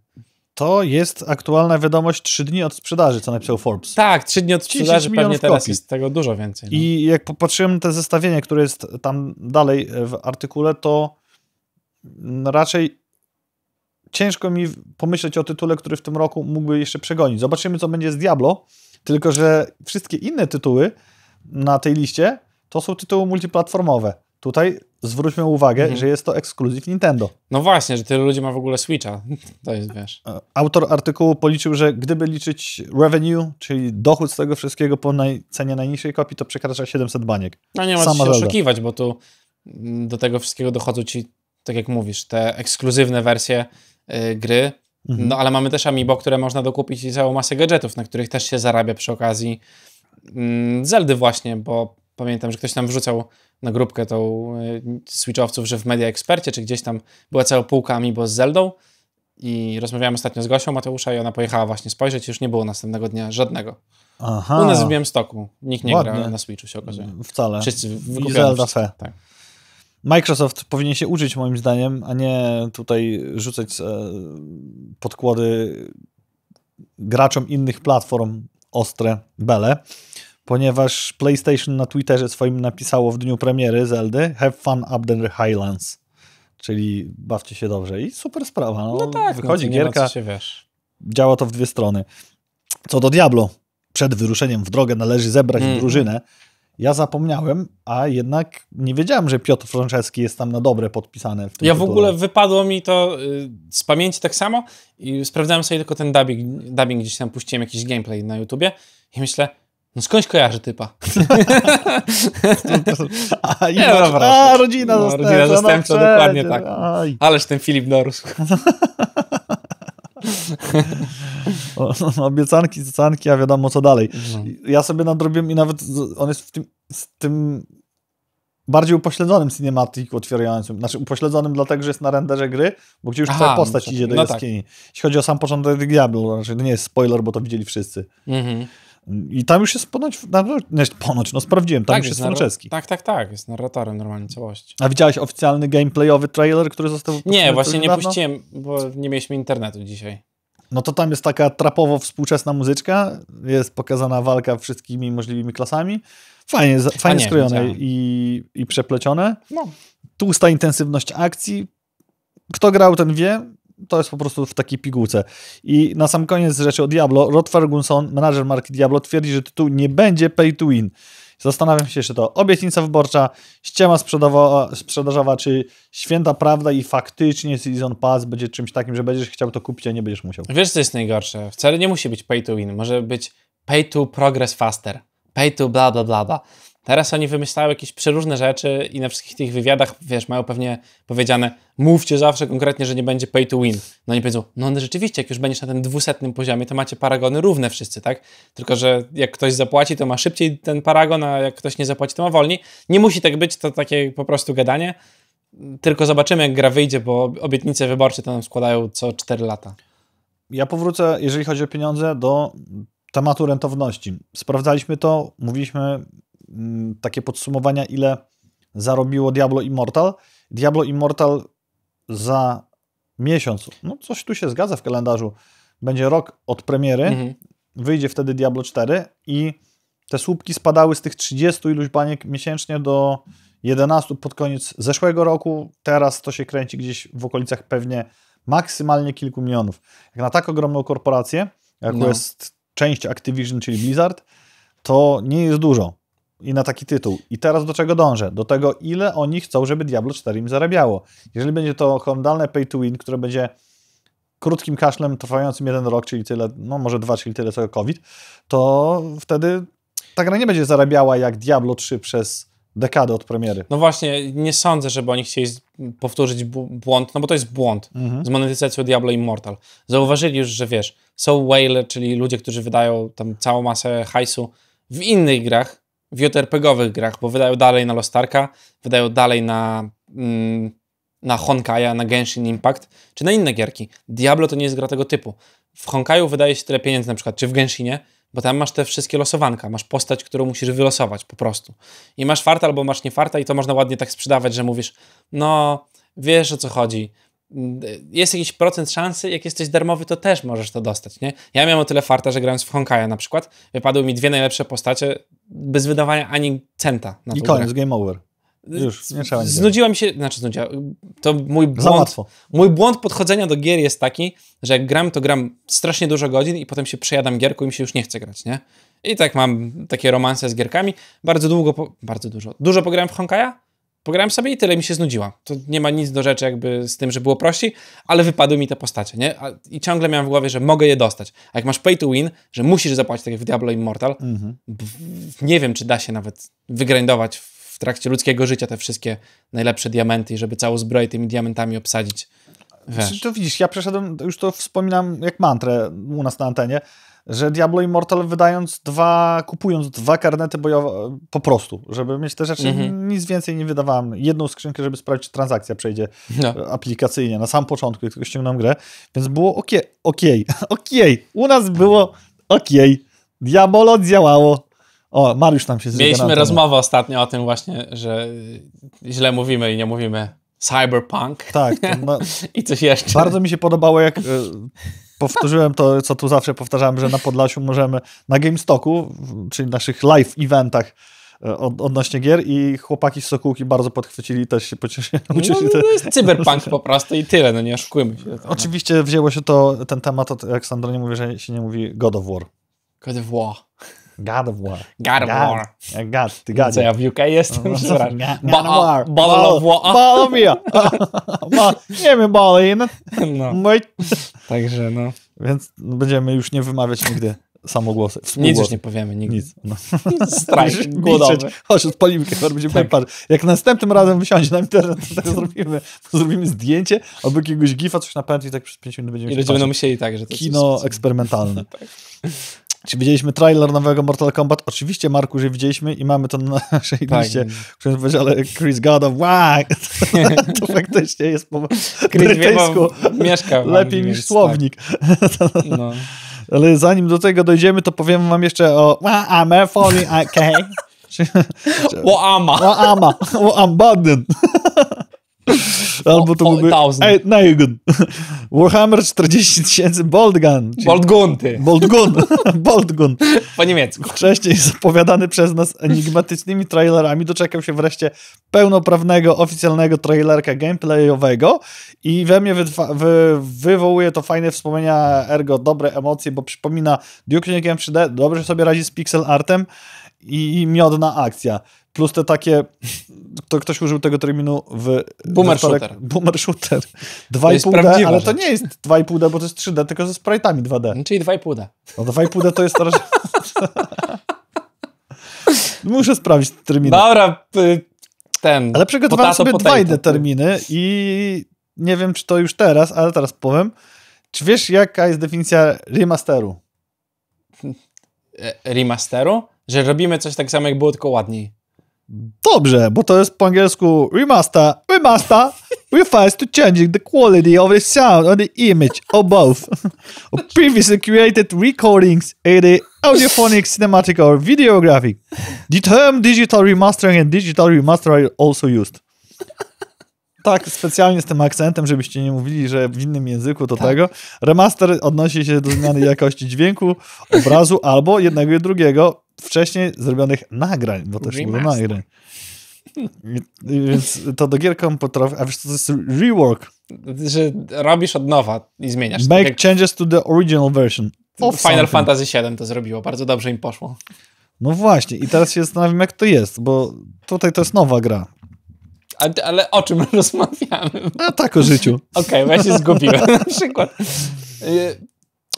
To jest aktualna wiadomość 3 dni od sprzedaży, co napisał Forbes. Tak, 3 dni od sprzedaży pewnie teraz kopii. jest tego dużo więcej. No. I jak popatrzyłem na to zestawienie, które jest tam dalej w artykule, to raczej ciężko mi pomyśleć o tytule, który w tym roku mógłby jeszcze przegonić. Zobaczymy, co będzie z Diablo, tylko że wszystkie inne tytuły na tej liście to są tytuły multiplatformowe. Tutaj zwróćmy uwagę, mhm. że jest to ekskluzyw Nintendo. No właśnie, że tylu ludzi ma w ogóle Switcha. To jest, wiesz. E, autor artykułu policzył, że gdyby liczyć revenue, czyli dochód z tego wszystkiego po naj... cenie najniższej kopii, to przekracza 700 baniek. No nie ma Sama się oszukiwać, bo tu mm, do tego wszystkiego dochodzą ci, tak jak mówisz, te ekskluzywne wersje y, gry, mhm. no ale mamy też Amiibo, które można dokupić i całą masę gadżetów, na których też się zarabia przy okazji mm, Zeldy właśnie, bo pamiętam, że ktoś tam wrzucał na grupkę tą y, switchowców, że w Media Ekspercie, czy gdzieś tam była cała półka Amiibo z Zeldą i rozmawiałem ostatnio z Gosią Mateusza i ona pojechała właśnie spojrzeć i już nie było następnego dnia żadnego. Aha. U nas w stoku. nikt nie Ładne. gra na Switchu się okazuje. Wcale. Wszyscy Zelda wszyscy. Tak. Microsoft powinien się uczyć moim zdaniem, a nie tutaj rzucać e, podkłady graczom innych platform ostre bele ponieważ PlayStation na Twitterze swoim napisało w dniu premiery Zeldy Have fun up the Highlands, czyli bawcie się dobrze i super sprawa. No, no tak, wychodzi no gierka, się, wiesz. działa to w dwie strony. Co do Diablo, przed wyruszeniem w drogę należy zebrać mm. drużynę. Ja zapomniałem, a jednak nie wiedziałem, że Piotr Franceski jest tam na dobre podpisane. W tym ja tytule. w ogóle wypadło mi to y, z pamięci tak samo i sprawdzałem sobie tylko ten dubbing, dubbing gdzieś tam puściłem jakiś gameplay na YouTubie i myślę, no skądś kojarzy typa? a, nie, no masz, a, rodzina no, zastępcza. Rodzina zastępcza, no, dokładnie tak. Aj. Ależ ten Filip dorósł. No, no, obiecanki, obiecanki, a wiadomo co dalej. Ja sobie nadrobiłem i nawet on jest w tym, z tym bardziej upośledzonym cinematiku otwierającym. Znaczy upośledzonym dlatego, że jest na renderze gry, bo gdzie już Aha, cała postać no, idzie do no tak. jaskini. Tak. Jeśli chodzi o sam początek Diablo, znaczy, to nie jest spoiler, bo to widzieli wszyscy. Mhm. I tam już jest ponoć, no, ponoć, no sprawdziłem, tam tak, już jest, jest franceski. Tak, tak, tak, jest narratorem normalnie całości. A widziałeś oficjalny gameplayowy trailer, który został... Nie, właśnie nie dawno? puściłem, bo nie mieliśmy internetu dzisiaj. No to tam jest taka trapowo współczesna muzyczka, jest pokazana walka wszystkimi możliwymi klasami. Fajnie, fajnie nie, skrojone i, i przeplecione. No. Tłusta intensywność akcji. Kto grał, ten wie to jest po prostu w takiej pigułce. I na sam koniec rzeczy o Diablo, Rod Ferguson, menadżer marki Diablo, twierdzi, że tytuł nie będzie pay to win. Zastanawiam się, czy to obietnica wyborcza, ściema sprzedażowa, czy święta prawda i faktycznie Season Pass będzie czymś takim, że będziesz chciał to kupić, a nie będziesz musiał. Wiesz, co jest najgorsze? Wcale nie musi być pay to win, może być pay to progress faster, pay to bla bla bla bla. Teraz oni wymyślają jakieś przeróżne rzeczy i na wszystkich tych wywiadach, wiesz, mają pewnie powiedziane, mówcie zawsze konkretnie, że nie będzie pay to win. No oni powiedzą, no, no, rzeczywiście, jak już będziesz na tym dwusetnym poziomie, to macie paragony równe wszyscy, tak? Tylko, że jak ktoś zapłaci, to ma szybciej ten paragon, a jak ktoś nie zapłaci, to ma wolniej. Nie musi tak być, to takie po prostu gadanie. Tylko zobaczymy, jak gra wyjdzie, bo obietnice wyborcze to nam składają co 4 lata. Ja powrócę, jeżeli chodzi o pieniądze, do tematu rentowności. Sprawdzaliśmy to, mówiliśmy Mm, takie podsumowania, ile zarobiło Diablo Immortal. Diablo Immortal za miesiąc, no coś tu się zgadza w kalendarzu, będzie rok od premiery, mhm. wyjdzie wtedy Diablo 4 i te słupki spadały z tych 30 iluś baniek miesięcznie do 11 pod koniec zeszłego roku. Teraz to się kręci gdzieś w okolicach pewnie maksymalnie kilku milionów. Jak na tak ogromną korporację, jaką no. jest część Activision, czyli Blizzard, to nie jest dużo i na taki tytuł. I teraz do czego dążę? Do tego, ile oni chcą, żeby Diablo 4 im zarabiało. Jeżeli będzie to hondalne pay to win, które będzie krótkim kaszlem trwającym jeden rok, czyli tyle, no może dwa, czyli tyle co COVID, to wtedy ta gra nie będzie zarabiała jak Diablo 3 przez dekadę od premiery. No właśnie, nie sądzę, żeby oni chcieli powtórzyć błąd, no bo to jest błąd mhm. z monetyzacją Diablo Immortal. Zauważyli już, że wiesz, są whale, czyli ludzie, którzy wydają tam całą masę hajsu w innych grach, w JRPG-owych grach, bo wydają dalej na Lostarka, wydają dalej na, mm, na Honkaja, na Genshin Impact, czy na inne gierki. Diablo to nie jest gra tego typu. W Honkaju wydaje się tyle pieniędzy na przykład, czy w Genshinie, bo tam masz te wszystkie losowanka, masz postać, którą musisz wylosować po prostu. I masz farta albo masz nie farta i to można ładnie tak sprzedawać, że mówisz, no wiesz o co chodzi, jest jakiś procent szansy, jak jesteś darmowy, to też możesz to dostać, nie? Ja miałem o tyle farta, że grałem w Honkaja na przykład, wypadły mi dwie najlepsze postacie bez wydawania ani centa. Na I koniec, game over. Już, nie trzeba Znudziła mi się, znaczy znudziła, to mój błąd, mój błąd podchodzenia do gier jest taki, że jak gram, to gram strasznie dużo godzin i potem się przejadam gierku i mi się już nie chce grać, nie? I tak mam takie romanse z gierkami. Bardzo długo, po, bardzo dużo, dużo pograłem w Honkaja, Pograłem sobie i tyle, mi się znudziła. To nie ma nic do rzeczy jakby z tym, że było prościej, ale wypadły mi te postacie, nie? I ciągle miałem w głowie, że mogę je dostać. A jak masz pay to win, że musisz zapłacić, tak jak w Diablo Immortal, mhm. nie wiem, czy da się nawet wygrindować w trakcie ludzkiego życia te wszystkie najlepsze diamenty, żeby całą zbroję tymi diamentami obsadzić. Znaczy, Wiesz. To widzisz, ja przeszedłem, już to wspominam jak mantrę u nas na antenie, że Diablo Immortal wydając dwa, kupując dwa karnety bojowe, po prostu, żeby mieć te rzeczy, mhm. nic więcej nie wydawałem. Jedną skrzynkę, żeby sprawdzić, czy transakcja przejdzie no. E, aplikacyjnie, na sam początku, jak tylko ściągnąłem grę, więc było okej, okay, okej, okay, okej, okay. u nas było okej, okay. Diablo działało, o, Mariusz nam się Mieliśmy rozmowę ostatnio o tym właśnie, że źle mówimy i nie mówimy cyberpunk. Tak. Ma... I coś jeszcze. Bardzo mi się podobało, jak e, powtórzyłem to, co tu zawsze powtarzałem, że na Podlasiu możemy na GameStoku, czyli naszych live eventach e, od, odnośnie gier i chłopaki z Sokółki bardzo podchwycili, też się pocieszyli. No, no, to no, jest cyberpunk po prostu i tyle, no nie oszukujmy się. Oczywiście wzięło się to, ten temat od Sandro nie mówi, że się nie mówi God of War. God of War. God of War. God of War. God, ty God. Co ja w UK jestem? God no, no, no, of War. Ball of War. Ball of War. Nie wiem, Balin. No. Także no. Więc będziemy już nie wymawiać nigdy samogłosy. Nic już nie powiemy nigdy. Nic. No. Strasznie głodowy. Chodź, odpalimy kefir, będziemy tak. Jak następnym razem wysiądzie na internet, to tak zrobimy, zrobimy zdjęcie albo jakiegoś gifa, coś na pętli i tak przez 5 minut będziemy... I ludzie będą myśleli tak, że to Kino eksperymentalne. tak. Czy widzieliśmy trailer nowego Mortal Kombat? Oczywiście, Marku, że widzieliśmy i mamy to na naszej tak. liście. Przecież powiedział, ale Chris God of wow! to, faktycznie jest po brytyjsku mieszka lepiej niż słownik. Tak. No. Ale zanim do tego dojdziemy, to powiem wam jeszcze o I'm falling, okay. Łama. Łama. I'm burdened. Albo to byłby... Ej, Najugun. Warhammer 40 tysięcy Boltgun. Boltgunty. Boltgun. Boltgun. Po niemiecku. Wcześniej zapowiadany przez nas enigmatycznymi trailerami doczekał się wreszcie pełnoprawnego, oficjalnego trailerka gameplayowego i we mnie wy- wywołuje to fajne wspomnienia, ergo dobre emocje, bo przypomina Duke Nukem 3D, dobrze sobie radzi z pixel artem i miodna akcja. Plus te takie, to ktoś użył tego terminu w... Boomer zesparek, shooter. Boomer shooter. 2,5D, ale to nie jest 2,5D, bo to jest 3D, tylko ze sprite'ami 2D. Czyli 2,5D. No 2,5D to jest... Muszę sprawdzić terminy. Dobra, ten... Ale przygotowałem potato, sobie 2D terminy i nie wiem, czy to już teraz, ale teraz powiem. Czy wiesz, jaka jest definicja remasteru? E, remasteru? Że robimy coś tak samo, jak było, tylko ładniej. Dobrze, bo to jest po angielsku remaster, remaster refers to changing the quality of the sound or the image or both of previously created recordings either audiophonic, cinematic or videographic. The term digital remastering and digital remaster are also used. Tak, specjalnie z tym akcentem, żebyście nie mówili, że w innym języku to tak. tego. Remaster odnosi się do zmiany jakości dźwięku, obrazu albo jednego i drugiego wcześniej zrobionych nagrań, bo też było nagrań. Więc to do gier potrafi, a wiesz co to jest rework? Że robisz od nowa i zmieniasz. Make tak changes to the original version. Final something. Fantasy VII to zrobiło, bardzo dobrze im poszło. No właśnie i teraz się zastanawiam jak to jest, bo tutaj to jest nowa gra. A, ale o czym rozmawiamy? A tak o życiu. Okej, okay, ja się zgubiłem na przykład.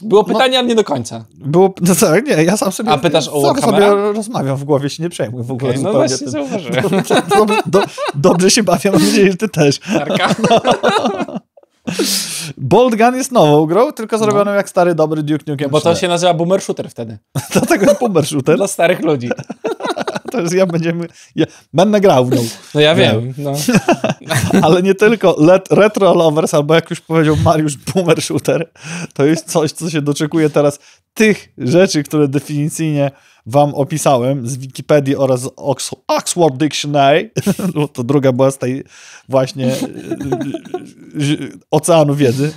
Było no. pytanie, no, ale nie do końca. Było, no co, nie, ja sam sobie, A pytasz o Ja sobie rozmawiam w głowie, się nie przejmuję w ogóle. Okay, no właśnie tym. zauważyłem. Do, do, do, dobrze się bawię, mam nadzieję, że ty też. No. Bold Gun jest nową grą, tylko no. zrobioną no. jak stary, dobry Duke Nukem Bo to się nazywa Boomer Shooter wtedy. Dlatego Boomer Shooter? Dla starych ludzi teraz ja będziemy... Ja, będę grał w nią. No ja wiem. No. Ale nie tylko. Let, retro lovers, albo jak już powiedział Mariusz, boomer shooter, to jest coś, co się doczekuje teraz tych rzeczy, które definicyjnie wam opisałem z Wikipedii oraz z Oxford Dictionary, to druga była z tej właśnie e, e, e, oceanu wiedzy.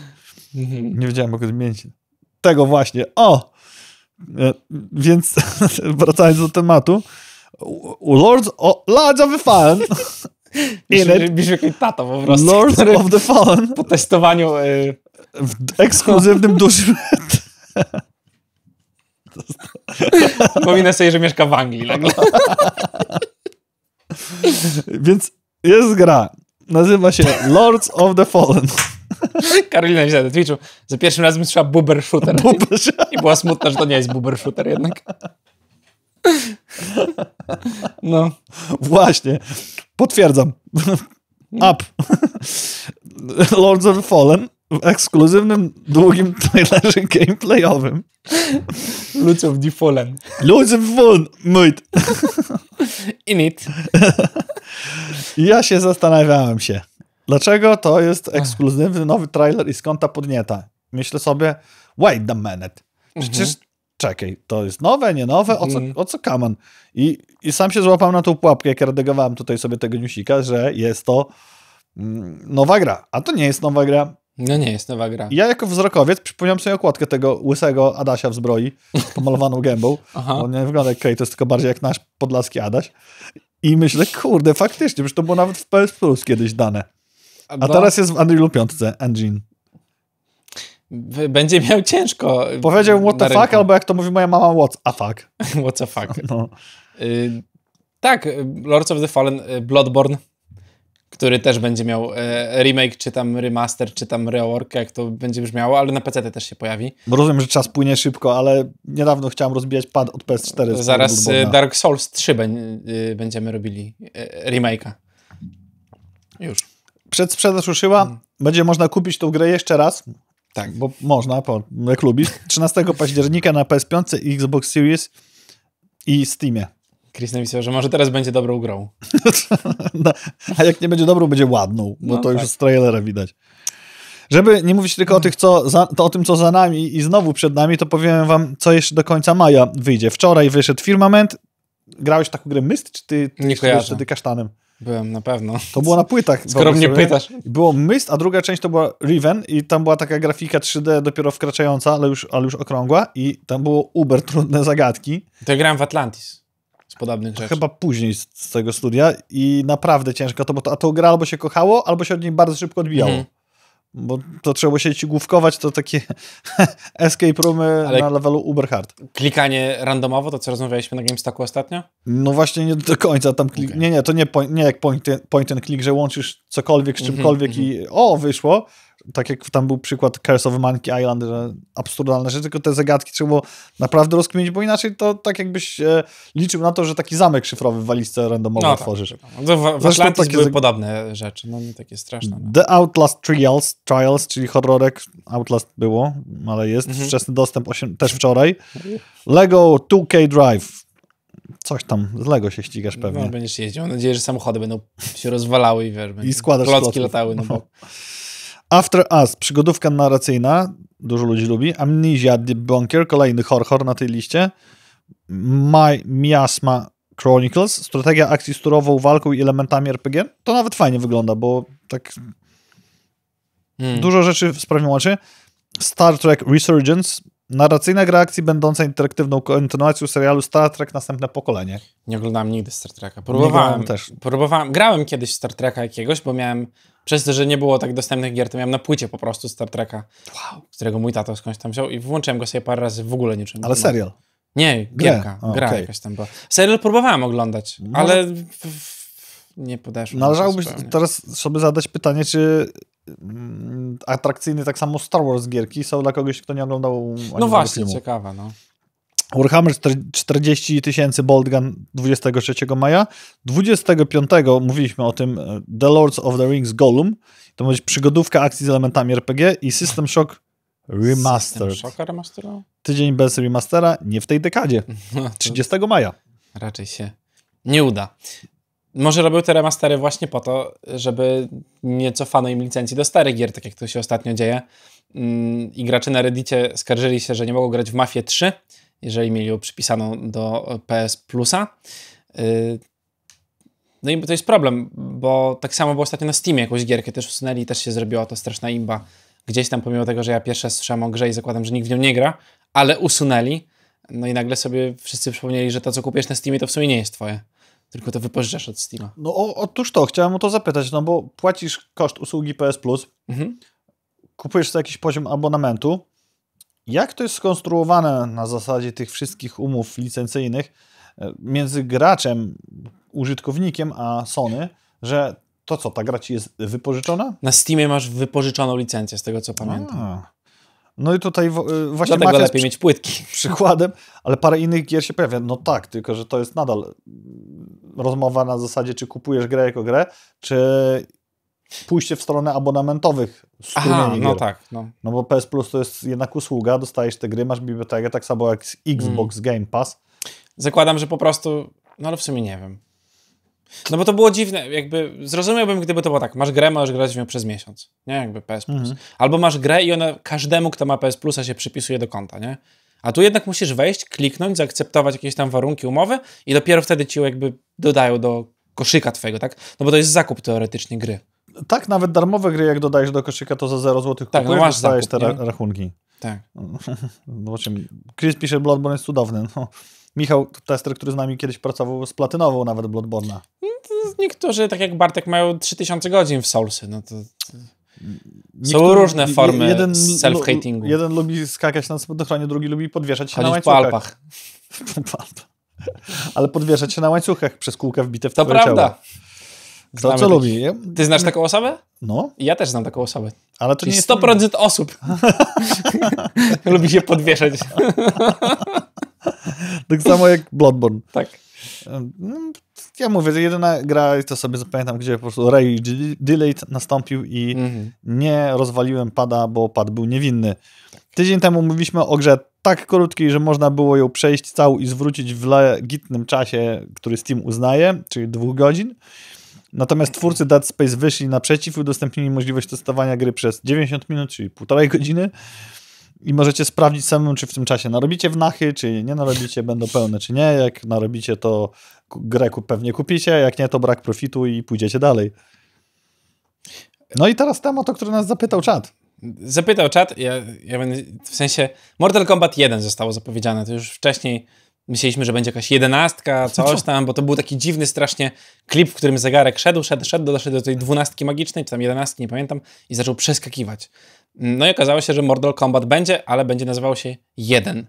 Mhm. Nie wiedziałem, jak zmienić. Tego właśnie. O! Więc wracając do tematu, Lords of, Lords of the Fallen. Bierz jakiś tato po prostu. Lords of the Fallen. Po testowaniu... Y... W ekskluzywnym dużym... Powinna sobie, że mieszka w Anglii. Nagle. Więc jest gra. Nazywa się Lords of the Fallen. Karolina źle na Twitchu. Za pierwszym razem słyszała Buber Shooter. I była smutna, że to nie jest Buber Shooter jednak. No, właśnie. Potwierdzam. Up. Lords of the Fallen w ekskluzywnym, długim trailerze gameplayowym. Lords of the Fallen. Lords of the Fallen, mate. In it. Ja się zastanawiałem się, dlaczego to jest ekskluzywny nowy trailer i skąd ta podnieta? Myślę sobie, wait a minute. Przecież mhm czekaj, to jest nowe, nie nowe, o co, mhm. o co kaman? I, I sam się złapał na tą pułapkę, jak redagowałem tutaj sobie tego newsika, że jest to mm, nowa gra, a to nie jest nowa gra. No nie jest nowa gra. Ja jako wzrokowiec przypomniałem sobie okładkę tego łysego Adasia w zbroi pomalowaną gębą. On nie wygląda jak Kate, to jest tylko bardziej jak nasz podlaski Adaś. I myślę, kurde, faktycznie, przecież to było nawet w PS Plus kiedyś dane. A, a teraz jest w Unrealu 5 engine będzie miał ciężko. Y, Powiedział what the fuck, albo jak to mówi moja mama, what a fuck. what the fuck. No. Y tak, y, Lords of the Fallen, y, Bloodborne, który też będzie miał e, remake, czy tam remaster, czy tam rework, jak to będzie brzmiało, ale na PC też się pojawi. Bo rozumiem, że czas płynie szybko, ale niedawno chciałem rozbijać pad od PS4. Zaraz Dark Souls 3 będziemy robili e, remake'a. Już. Przedsprzedaż ruszyła, hmm. będzie można kupić tą grę jeszcze raz, tak. Bo można, bo jak lubisz. 13 października na PS5, Xbox Series i Steamie. Chris napisał, że może teraz będzie dobrą grą. No, a jak nie będzie dobrą, będzie ładną, bo no, to tak. już z trailera widać. Żeby nie mówić tylko o, tych, co za, to o tym, co za nami i znowu przed nami, to powiem wam, co jeszcze do końca maja wyjdzie. Wczoraj wyszedł Firmament. Grałeś taką grę Myst, czy ty nie czy ty kasztanem? Byłem na pewno. To było na płytach. Skoro mnie pytasz. Było Myst, a druga część to była Riven i tam była taka grafika 3D dopiero wkraczająca, ale już, ale już okrągła i tam było uber trudne zagadki. To ja grałem w Atlantis z podobnych to rzeczy. Chyba później z, z, tego studia i naprawdę ciężko to, bo to, a to gra albo się kochało, albo się od niej bardzo szybko odbijało. Mhm. Bo to trzeba się główkować, to takie escape roomy Ale na levelu uber hard. Klikanie randomowo, to co rozmawialiśmy na GameStacku ostatnio? No właśnie nie do końca, tam klik... okay. nie, nie, to nie, point, nie jak point, point and click, że łączysz cokolwiek z mhm, czymkolwiek mm -hmm, i mm -hmm. o, wyszło, tak jak tam był przykład Curse of Monkey Island, że absurdalne rzeczy, tylko te zagadki trzeba było naprawdę rozkminić, bo inaczej to tak jakbyś e, liczył na to, że taki zamek szyfrowy w walizce randomowo no, tworzysz. Tak, no, no, w, w takie były zag... podobne rzeczy, no nie takie straszne. No. The Outlast Trials, Trials, czyli horrorek Outlast było, ale jest mhm. wczesny dostęp też wczoraj. Lego 2K Drive, Coś tam z Lego się ścigasz no, pewnie. No, będziesz jeździł. Mam nadzieję, że samochody będą się rozwalały i wiesz, I składasz klocki, klocki latały. No bo... After Us, przygodówka narracyjna, dużo ludzi lubi. Amnesia, The Bunker, kolejny horror na tej liście. My Miasma Chronicles, strategia akcji z turową walką i elementami RPG. To nawet fajnie wygląda, bo tak hmm. dużo rzeczy w sprawie znaczy Star Trek Resurgence, Narracyjna gra akcji będąca interaktywną kontynuacją serialu Star Trek Następne Pokolenie. Nie oglądałem nigdy Star Treka. Próbowałem. też. Próbowałem. Grałem kiedyś Star Treka jakiegoś, bo miałem, przez to, że nie było tak dostępnych gier, to miałem na płycie po prostu Star Treka, wow. którego mój tato skądś tam wziął i włączyłem go sobie parę razy w ogóle niczym. Ale no. serial? Nie, gierka. gra okay. jakaś tam była. Serial próbowałem oglądać, no. ale... W, w, nie podeszło. Należałoby no teraz sobie zadać pytanie, czy mm, atrakcyjne tak samo Star Wars gierki są dla kogoś, kto nie oglądał No właśnie, filmu. ciekawe, no. Warhammer 40 tysięcy Bolt Gun 23 maja. 25 mówiliśmy o tym e, The Lords of the Rings Gollum. To będzie przygodówka akcji z elementami RPG i System Shock Remastered. System Shock remastera? Tydzień bez remastera, nie w tej dekadzie. 30 no maja. Raczej się nie uda. Może robił te remastery właśnie po to, żeby nie cofano im licencji do starych gier, tak jak to się ostatnio dzieje. Mm, I gracze na Reddicie skarżyli się, że nie mogą grać w Mafię 3, jeżeli mieli ją przypisaną do PS Plusa. Y, no i to jest problem, bo tak samo było ostatnio na Steamie, jakąś gierkę też usunęli i też się zrobiła to straszna imba. Gdzieś tam, pomimo tego, że ja pierwsze słyszałem o grze i zakładam, że nikt w nią nie gra, ale usunęli. No i nagle sobie wszyscy przypomnieli, że to, co kupisz na Steamie, to w sumie nie jest twoje tylko to wypożyczasz od Steama. No o, otóż to, chciałem o to zapytać, no bo płacisz koszt usługi PS Plus, mhm. kupujesz sobie jakiś poziom abonamentu. Jak to jest skonstruowane na zasadzie tych wszystkich umów licencyjnych e, między graczem, użytkownikiem a Sony, że to co, ta gra ci jest wypożyczona? Na Steamie masz wypożyczoną licencję, z tego co pamiętam. A. No i tutaj y, właśnie Dlatego lepiej mieć płytki. Przykładem, ale parę innych gier się pojawia. No tak, tylko że to jest nadal mm, rozmowa na zasadzie, czy kupujesz grę jako grę, czy pójście w stronę abonamentowych Aha, no gier. no tak. No. no bo PS Plus to jest jednak usługa, dostajesz te gry, masz bibliotekę, tak samo jak Xbox hmm. Game Pass. Zakładam, że po prostu, no ale w sumie nie wiem. No bo to było dziwne, jakby zrozumiałbym, gdyby to było tak, masz grę, masz grać w nią przez miesiąc, nie, jakby PS Plus. Mhm. Albo masz grę i ona każdemu, kto ma PS Plusa się przypisuje do konta, nie? A tu jednak musisz wejść, kliknąć, zaakceptować jakieś tam warunki umowy i dopiero wtedy ci jakby dodają do koszyka twojego, tak? No bo to jest zakup teoretycznie gry. Tak, nawet darmowe gry, jak dodajesz do koszyka, to za 0 zł kupujesz, tak, no masz dostajesz zakup, te ra- rachunki. Tak. No, Chris pisze, Bloodborne jest cudowny. No. Michał Tester, który z nami kiedyś pracował, splatynował nawet Bloodborne'a. No, niektórzy, tak jak Bartek, mają 3000 godzin w Soulsy. No to... Są różne formy jeden, self-hatingu. Jeden lubi skakać na spadochronie, drugi lubi podwieszać się Chodzić na łańcuchach. po Alpach. Ale podwieszać się na łańcuchach przez kółkę wbite w To prawda. Ciało. co taki... lubi. Ty znasz taką osobę? No. Ja też znam taką osobę. Ale to Czyli nie 100% osób lubi się podwieszać. tak samo jak Bloodborne. Tak. No, ja mówię, jedyna gra, to sobie zapamiętam, gdzie po prostu Ray delete nastąpił i mhm. nie rozwaliłem pada, bo pad był niewinny. Tydzień temu mówiliśmy o grze tak krótkiej, że można było ją przejść całą i zwrócić w legitnym czasie, który Steam uznaje, czyli dwóch godzin. Natomiast twórcy Dead Space wyszli naprzeciw i udostępnili możliwość testowania gry przez 90 minut, czyli półtorej godziny i możecie sprawdzić samemu, czy w tym czasie narobicie wnachy, czy nie narobicie, będą pełne, czy nie. Jak narobicie, to grę pewnie kupicie, jak nie, to brak profitu i pójdziecie dalej. No i teraz temat, o który nas zapytał czat. Zapytał czat, ja, ja będę, w sensie Mortal Kombat 1 zostało zapowiedziane, to już wcześniej Myśleliśmy, że będzie jakaś jedenastka, coś tam, bo to był taki dziwny strasznie klip, w którym zegarek szedł, szedł, szedł, doszedł do tej dwunastki magicznej, czy tam jedenastki, nie pamiętam, i zaczął przeskakiwać. No i okazało się, że Mortal Kombat będzie, ale będzie nazywał się jeden.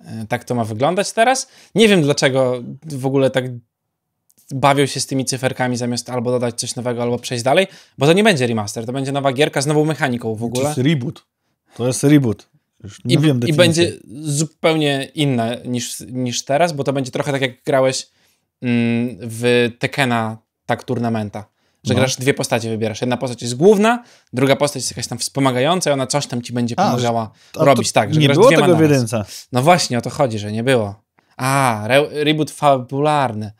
E, tak to ma wyglądać teraz. Nie wiem dlaczego w ogóle tak bawią się z tymi cyferkami zamiast albo dodać coś nowego, albo przejść dalej, bo to nie będzie remaster, to będzie nowa gierka z nową mechaniką w ogóle. To jest reboot. To jest reboot. Już nie I, wiem I będzie zupełnie inne niż, niż teraz, bo to będzie trochę tak, jak grałeś mm, w Tekena tak turnamenta. Że no. grasz dwie postacie, wybierasz. Jedna postać jest główna, druga postać jest jakaś tam wspomagająca i ona coś tam ci będzie pomagała A, robić. Tak, że nie było tego w No właśnie, o to chodzi, że nie było. A, re reboot fabularny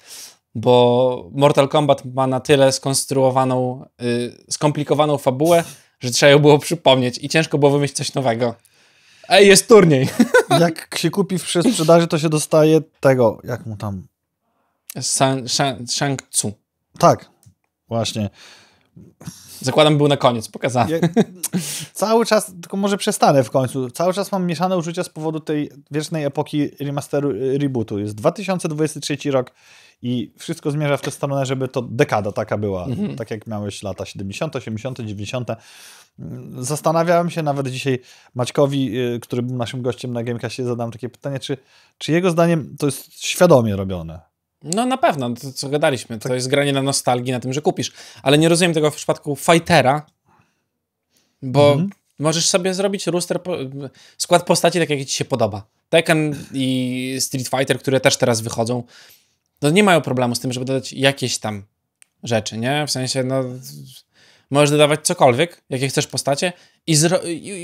bo Mortal Kombat ma na tyle skonstruowaną, yy, skomplikowaną fabułę, że trzeba ją było przypomnieć i ciężko było wymyślić coś nowego. Ej, jest turniej. Jak się kupi w sprzedaży, to się dostaje tego, jak mu tam... San, shang Tzu. Tak, właśnie. Zakładam, był na koniec, pokazany. Ja, cały czas, tylko może przestanę w końcu, cały czas mam mieszane uczucia z powodu tej wiecznej epoki remasteru, y, rebootu. Jest 2023 rok i wszystko zmierza w tę stronę, żeby to dekada taka była, mhm. tak jak miałeś lata 70, 80, 90. Zastanawiałem się nawet dzisiaj Maćkowi, y, który był naszym gościem na Gamecastie, zadałem takie pytanie, czy, czy jego zdaniem to jest świadomie robione? No na pewno, to co gadaliśmy, tak. to tak. jest granie na nostalgii, na tym, że kupisz. Ale nie rozumiem tego w przypadku Fightera, bo mhm. możesz sobie zrobić roster, skład postaci tak, jak ci się podoba. Tekken i Street Fighter, które też teraz wychodzą, no nie mają problemu z tym, żeby dodać jakieś tam rzeczy, nie? W sensie, no Możesz dodawać cokolwiek, jakie chcesz postacie i,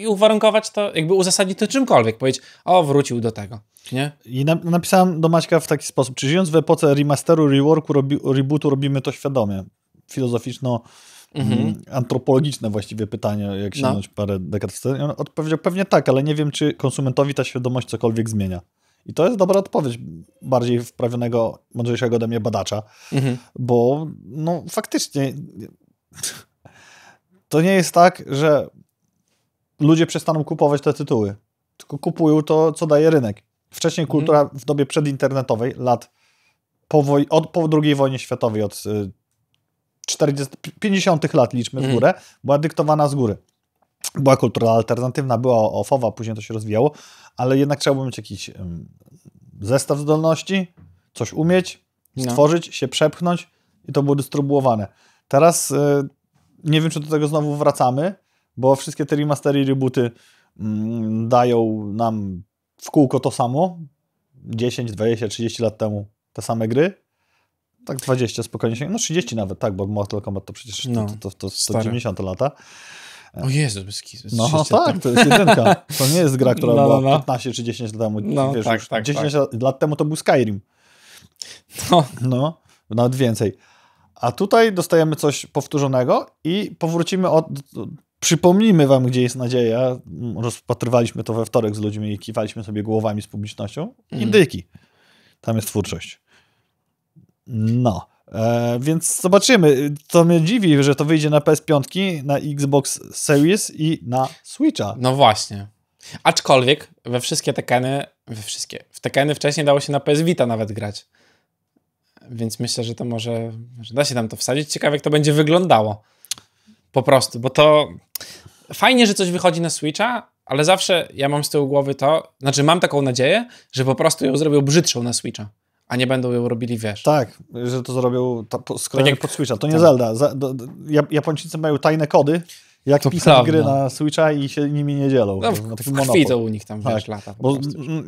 i uwarunkować to, jakby uzasadnić to czymkolwiek. Powiedzieć, o, wrócił do tego. Nie? I na napisałem do Maćka w taki sposób, czy żyjąc w epoce remasteru, reworku, robi rebootu robimy to świadomie? Filozoficzno mhm. Mm, antropologiczne właściwie pytanie, jak sięgnąć no. parę dekad wstecz. On odpowiedział pewnie tak, ale nie wiem, czy konsumentowi ta świadomość cokolwiek zmienia. I to jest dobra odpowiedź bardziej wprawionego, mądrzejszego ode mnie badacza, mhm. bo no faktycznie to nie jest tak, że ludzie przestaną kupować te tytuły, tylko kupują to, co daje rynek. Wcześniej mhm. kultura w dobie przedinternetowej, lat po woj- od po II wojnie światowej, od 40, y, 50 lat liczmy w mhm. górę, była dyktowana z góry. Była kultura alternatywna, była ofowa, później to się rozwijało, ale jednak trzeba było mieć jakiś zestaw zdolności, coś umieć, no. stworzyć, no. się przepchnąć i to było dystrybuowane. Teraz y, nie wiem, czy do tego znowu wracamy, bo wszystkie te remastery i rebooty mm, dają nam w kółko to samo. 10, 20, 30 lat temu te same gry. Tak 20 spokojnie się, no 30 nawet, tak, bo Mortal Kombat to przecież no, to, to, to, to 90 lata. O Jezu, Beski, No tak, to jest jedynka. To nie jest gra, która no, no była no. 15 czy 10 lat temu. No, Wiesz, tak, tak, 10 tak. lat temu to był Skyrim. No. no, nawet więcej. A tutaj dostajemy coś powtórzonego i powrócimy od. Przypomnijmy wam, gdzie jest nadzieja. Rozpatrywaliśmy to we wtorek z ludźmi i kiwaliśmy sobie głowami z publicznością. Mm. Indyki. Tam jest twórczość. No. E, więc zobaczymy. To mnie dziwi, że to wyjdzie na PS5, na Xbox Series i na Switcha. No właśnie. Aczkolwiek we wszystkie tekeny, we wszystkie, w tekeny wcześniej dało się na PS Vita nawet grać więc myślę, że to może że da się tam to wsadzić. Ciekawe, jak to będzie wyglądało. Po prostu, bo to fajnie, że coś wychodzi na Switcha, ale zawsze ja mam z tyłu głowy to, znaczy mam taką nadzieję, że po prostu ją zrobią brzydszą na Switcha a nie będą ją robili, wiesz. Tak, że to zrobią ta, tak jak, pod Switcha. To nie tak. Zelda. Japończycy mają tajne kody jak to pisać gry na Switcha i się nimi nie dzielą. No, w, na w to u nich tam, tak, wiesz, lata. Bo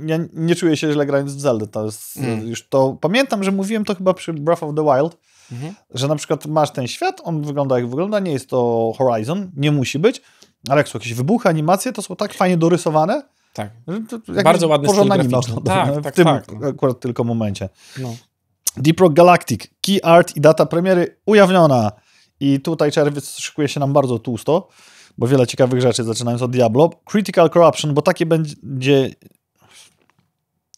ja nie czuję się źle grając w Zelda. To jest mm. już to... Pamiętam, że mówiłem to chyba przy Breath of the Wild, mhm. że na przykład masz ten świat, on wygląda jak wygląda, nie jest to Horizon, nie musi być, ale jak są jakieś wybuchy, animacje, to są tak fajnie dorysowane, tak. Bardzo ładny porządna styl graficzny. Tak, w tak, tym tak, no. akurat tylko momencie. No. Deep Rock Galactic, Key Art i data premiery ujawniona. I tutaj czerwiec szykuje się nam bardzo tłusto, bo wiele ciekawych rzeczy, zaczynając od Diablo. Critical Corruption, bo takie będzie...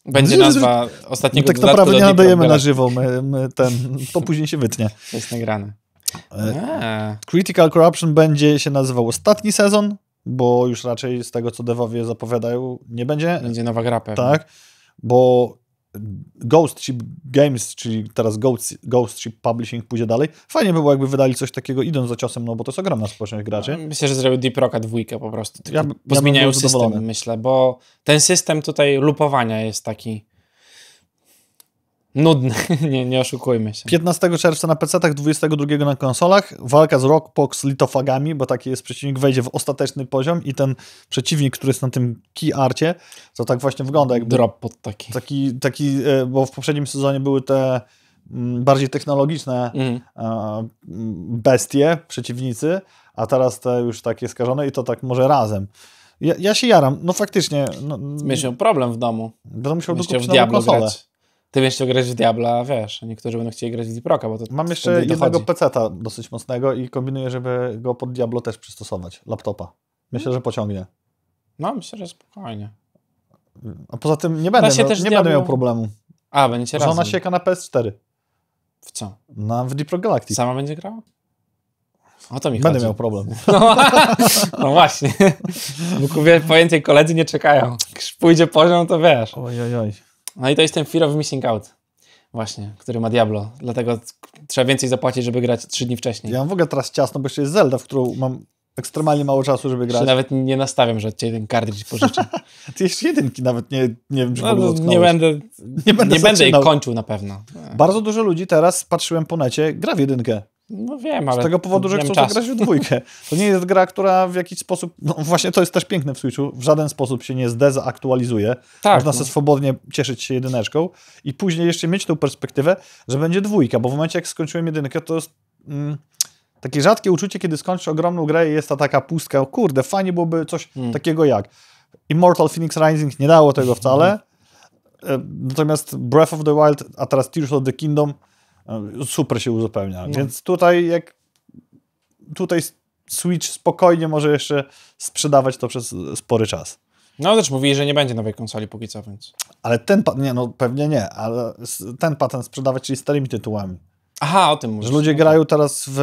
Będzie nazwa ostatniego no, Tak naprawdę nie nadajemy na żywo, my, my ten, to później się wytnie. jest nagrane. E, Critical Corruption będzie się nazywał ostatni sezon, bo już raczej z tego, co devowie zapowiadają, nie będzie. Będzie nowa gra pewnie. Tak, bo Ghost Ship Games, czyli teraz Ghost, Ghost Ship Publishing pójdzie dalej. Fajnie by było, jakby wydali coś takiego, idąc za ciosem, no bo to jest ogromna społeczność graczy. No, myślę, że zrobił Deep Rocka dwójkę po prostu. ja, by, pozmieniają system, myślę, bo ten system tutaj lupowania jest taki Nudny, nie, nie oszukujmy się. 15 czerwca na PC-tach, 22 na konsolach. Walka z Rockbox litofagami, bo taki jest przeciwnik, wejdzie w ostateczny poziom i ten przeciwnik, który jest na tym key arcie, to tak właśnie wygląda. Jakby Drop pod taki. taki. Taki, e, bo w poprzednim sezonie były te mm, bardziej technologiczne mm. bestie, przeciwnicy, a teraz te już takie skażone i to tak może razem. Ja, ja się jaram, no faktycznie. No, problem w domu. Będę musiał Myślę, w nową konsolę. Grać. Ty będziesz chciał grać w Diabla, wiesz, niektórzy będą chcieli grać w Deep Rocka, bo to Mam tak jeszcze jednego peceta dosyć mocnego i kombinuję, żeby go pod Diablo też przystosować, laptopa. Myślę, hmm. że pociągnie. No, myślę, że spokojnie. A poza tym nie będę, nie Diablo... będę miał problemu. A, będziecie Żona razem. Żona sieka na PS4. W co? Na, w Deep Rock Galactic. Sama będzie grała? O to mi Będę chodzi. miał problem. No, no właśnie. Bo pojęcie koledzy nie czekają. Kiedy pójdzie poziom, to wiesz. Oj, oj, oj. No i to jest ten Fear of Missing Out. Właśnie, który ma Diablo. Dlatego trzeba więcej zapłacić, żeby grać trzy dni wcześniej. Ja mam w ogóle teraz ciasno, bo jeszcze jest Zelda, w którą mam ekstremalnie mało czasu, żeby grać. Czy nawet nie nastawiam, że od ten kartridż pożyczę. Ty jeszcze jedynki nawet nie, nie wiem, czy no, nie będę, nie będę, nie będę jej kończył na pewno. Bardzo dużo ludzi teraz, patrzyłem po necie, gra w jedynkę. No wiem, ale... Z tego powodu, że chcą zagrać w dwójkę. To nie jest gra, która w jakiś sposób... No właśnie to jest też piękne w Switchu. W żaden sposób się nie zdezaktualizuje. Tak, Można no. sobie swobodnie cieszyć się jedyneczką i później jeszcze mieć tą perspektywę, że będzie dwójka, bo w momencie, jak skończyłem jedynkę, to jest... Mm, takie rzadkie uczucie, kiedy skończysz ogromną grę i jest ta taka pustka, o kurde, fajnie byłoby coś hmm. takiego jak Immortal Phoenix Rising nie dało tego wcale, hmm. E, natomiast Breath of the Wild, a teraz Tears of the Kingdom super się uzupełnia. No. Więc tutaj jak tutaj Switch spokojnie może jeszcze sprzedawać to przez spory czas. No też mówi, że nie będzie nowej konsoli póki co, więc... Ale ten, nie no pewnie nie, ale ten patent sprzedawać, czyli starymi tytułami. Aha, o tym mówisz. Że ludzie no. grają teraz w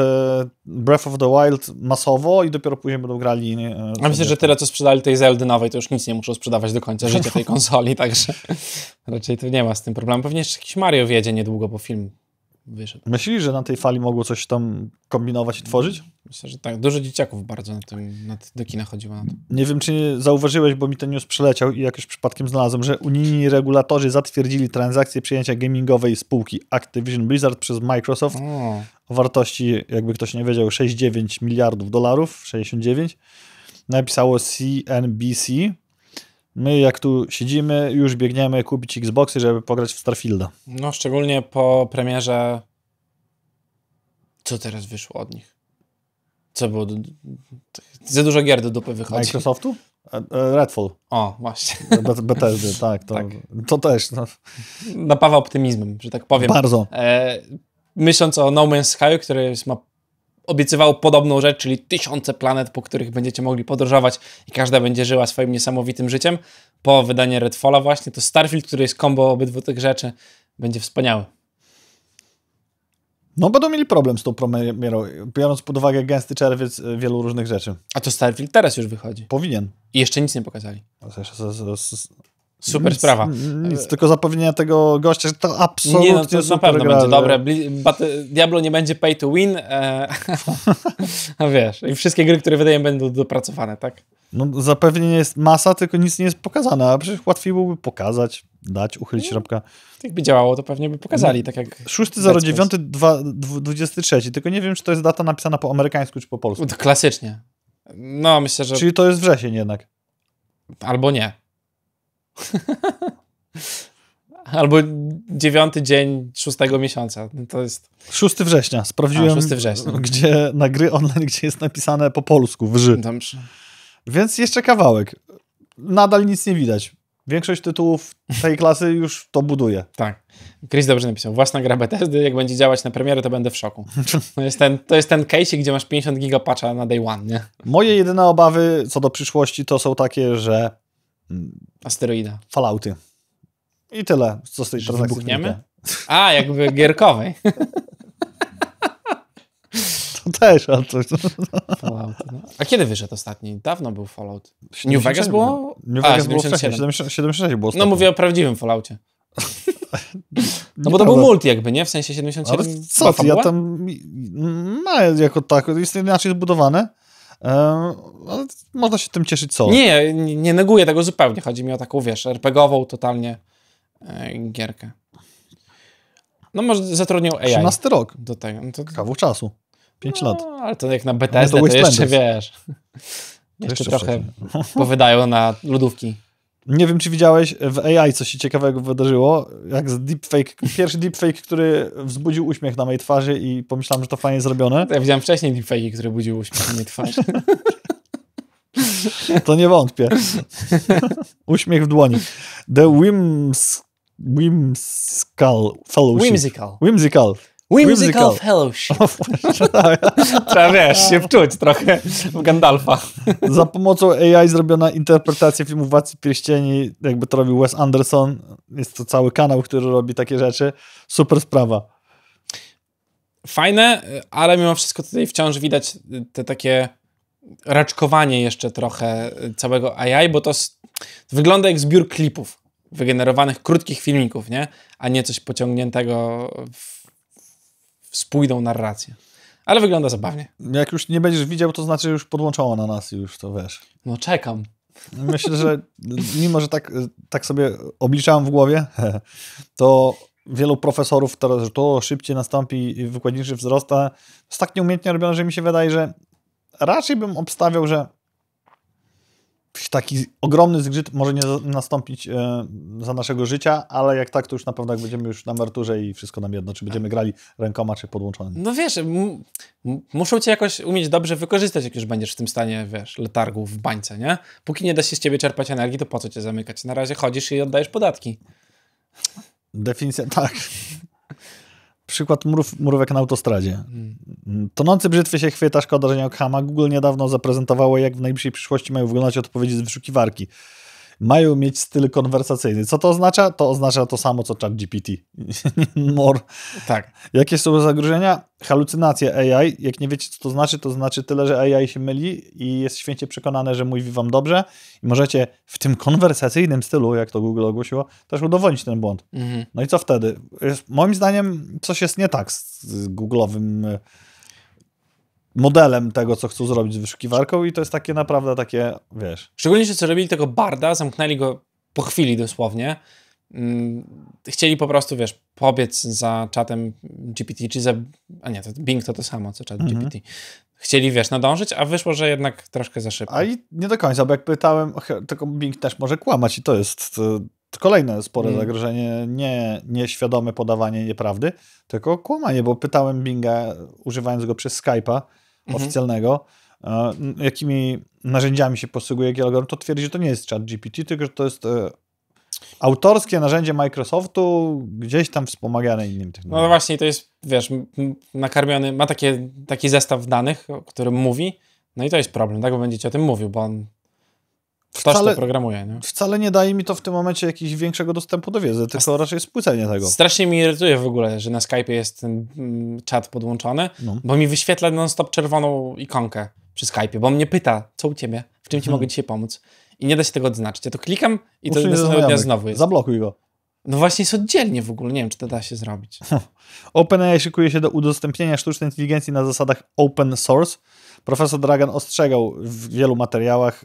Breath of the Wild masowo i dopiero później będą grali... E, A myślę, że tyle, co sprzedali tej Zeldy nowej, to już nic nie muszą sprzedawać do końca życia tej konsoli, także raczej to nie ma z tym problemu. Pewnie jeszcze jakiś Mario wjedzie niedługo, bo film wyszedł. Myślisz, że na tej fali mogło coś tam kombinować i tworzyć? Myślę, że tak. Dużo dzieciaków bardzo na tym, na, do kina chodziło na Nie wiem, czy nie zauważyłeś, bo mi ten news przeleciał i jakoś przypadkiem znalazłem, że unijni regulatorzy zatwierdzili transakcję przejęcia gamingowej spółki Activision Blizzard przez Microsoft o. o wartości, jakby ktoś nie wiedział, 6,9 miliardów dolarów, 69. Napisało CNBC, My jak tu siedzimy, już biegniemy kupić Xboxy, żeby pograć w Starfielda. No, szczególnie po premierze co teraz wyszło od nich? Co było? Za dużo gier do dupy wychodzi. Microsoftu? E, e, Redfall. O, właśnie. Bet tak. To, tak. to też. No. Napawa optymizmem, że tak powiem. Bardzo. E, myśląc o No Man's Sky, który ma obiecywał podobną rzecz, czyli tysiące planet, po których będziecie mogli podróżować i każda będzie żyła swoim niesamowitym życiem. Po wydaniu Redfalla właśnie to Starfield, który jest kombo obydwu tych rzeczy, będzie wspaniały. No będą mieli problem z tą premierą, biorąc pod uwagę gęsty czerwiec e, wielu różnych rzeczy. A to Starfield teraz już wychodzi. Powinien. I jeszcze nic nie pokazali. No, Super sprawa. tylko zapewnienia tego gościa, że to absolutnie Nie, no to na pewno gra, będzie że... dobre. Diablo nie będzie pay to win. no wiesz, i wszystkie gry, które wydają będą dopracowane, tak? No zapewnienie jest masa, tylko nic nie jest pokazane, a przecież łatwiej byłoby pokazać, dać, uchylić no, Tak by działało, to pewnie by pokazali, no, tak jak... 6.09.23, tylko nie wiem, czy to jest data napisana po amerykańsku, czy po polsku. klasycznie. No, myślę, że... Czyli to jest wrzesień jednak. Albo nie. Albo dziewiąty dzień szóstego miesiąca. No to jest. 6 września. Sprawdziłem. A, 6 września. Gdzie na gry online, gdzie jest napisane po polsku, wży. Dobrze. Więc jeszcze kawałek. Nadal nic nie widać. Większość tytułów tej klasy już to buduje. Tak. Chris dobrze napisał. Własna gra Bethesdy, jak będzie działać na premierę, to będę w szoku. To jest ten, to jest ten case, gdzie masz 50 gigapacza na day one, nie? Moje jedyne obawy co do przyszłości to są takie, że Mm. Asteroida. Falauty. I tyle, co z tej transakcji wybuchniemy. A, jakby gierkowej. to też, ale coś. To... Fallout, no. A kiedy wyszedł ostatni? Dawno był Fallout. New Vegas było? New Vegas A, było 77. 76 było no, ostatnio. No mówię o prawdziwym Falloutie. No bo to był multi jakby, nie? W sensie 77. Ale co ty, ja tam... No, jako tak, jest inaczej zbudowane ale no, można się tym cieszyć co? Nie, nie neguję tego zupełnie. Chodzi mi o taką, wiesz, RPGową totalnie e, gierkę. No może zatrudnią AI. 13 rok. Do tego. No to... Kawał czasu. 5 no, lat. Ale to jak na BTS, no to, to jeszcze wiesz. jeszcze, jeszcze trochę powydają na lodówki. Nie wiem, czy widziałeś e, w AI, co się ciekawego wydarzyło, jak z deepfake, pierwszy deepfake, który wzbudził uśmiech na mojej twarzy i pomyślałem, że to fajnie zrobione. Ja widziałem wcześniej deepfake, który budził uśmiech na mojej twarzy. To nie wątpię. Uśmiech w dłoni. The Wims, Whimsical Fellowship. Whimsical. Whimsical. Whimsical of Trzeba, wiesz, się wczuć trochę w Gandalfa. Za pomocą AI zrobiona interpretacja filmu Władcy Pierścieni, jakby to robił Wes Anderson. Jest to cały kanał, który robi takie rzeczy. Super sprawa. Fajne, ale mimo wszystko tutaj wciąż widać te takie raczkowanie jeszcze trochę całego AI, bo to wygląda jak zbiór klipów wygenerowanych krótkich filmików, nie? A nie coś pociągniętego w spójną narrację. Ale wygląda zabawnie. Jak już nie będziesz widział, to znaczy już podłączało na nas i już to wiesz. No czekam. Myślę, że mimo, że tak, tak sobie obliczałem w głowie, to wielu profesorów teraz, że to szybciej nastąpi i wykładniczy wzrosta, jest tak nieumiejętnie robione, że mi się wydaje, że raczej bym obstawiał, że taki ogromny zgrzyt może nie nastąpić e, za naszego życia, ale jak tak, to już na pewno jak będziemy już na marturze i wszystko nam jedno, czy będziemy tak. grali rękoma, czy podłączonym. No wiesz, muszą cię jakoś umieć dobrze wykorzystać, jak już będziesz w tym stanie, wiesz, letargu w bańce, nie? Póki nie da się z ciebie czerpać energii, to po co cię zamykać? Na razie chodzisz i oddajesz podatki. Definicja, tak. przykład murów, murówek na autostradzie. Mm. Tonący brzytwy się chwyta, szkoda, że nie okama. Google niedawno zaprezentowało, jak w najbliższej przyszłości mają wyglądać odpowiedzi z wyszukiwarki mają mieć styl konwersacyjny. Co to oznacza? To oznacza to samo, co chat GPT. More. Tak. Jakie są zagrożenia? Halucynacje AI. Jak nie wiecie, co to znaczy, to znaczy tyle, że AI się myli i jest święcie przekonane, że mówi wam dobrze i możecie w tym konwersacyjnym stylu, jak to Google ogłosiło, też udowodnić ten błąd. Mhm. No i co wtedy? Moim zdaniem coś jest nie tak z, z Google'owym e, modelem tego, co chcą zrobić z wyszukiwarką i to jest takie naprawdę takie, wiesz... Szczególnie, że co robili tego barda, zamknęli go po chwili dosłownie, mm, chcieli po prostu, wiesz, pobiec za czatem GPT, czy za... A nie, to Bing to to samo, co czat mhm. GPT. Chcieli, wiesz, nadążyć, a wyszło, że jednak troszkę za szybko. A i nie do końca, bo jak pytałem, tylko Bing też może kłamać i to jest kolejne spore mm. zagrożenie, nie nieświadome podawanie nieprawdy, tylko kłamanie, bo pytałem Binga, używając go przez Skype'a mm-hmm. oficjalnego, e, jakimi narzędziami się posługuje jaki algorytm, to twierdzi, że to nie jest chat GPT, tylko że to jest e, autorskie narzędzie Microsoftu, gdzieś tam wspomagane innym. No, technologiami. No właśnie, to jest, wiesz, nakarmiony, ma takie, taki zestaw danych, o którym mówi, no i to jest problem, tak, bo będziecie o tym mówił, bo on wcale, programuje. Nie? Wcale nie daje mi to w tym momencie jakiegoś większego dostępu do wiedzy, tylko raczej spłycenie tego. Strasznie mi irytuje w ogóle, że na Skype jest ten mm, czat podłączony, no. bo mi wyświetla non-stop czerwoną ikonkę przy Skype, bo mnie pyta, co u ciebie, w czym ci hmm. mogę dzisiaj pomóc. I nie da się tego odznaczyć. Ja to klikam i Usuń to następnego dnia znowu jest. Zablokuj go. No właśnie jest oddzielnie w ogóle, nie wiem, czy to da się zrobić. OpenAI szykuje się do udostępnienia sztucznej inteligencji na zasadach open source. Profesor Dragan ostrzegał w wielu materiałach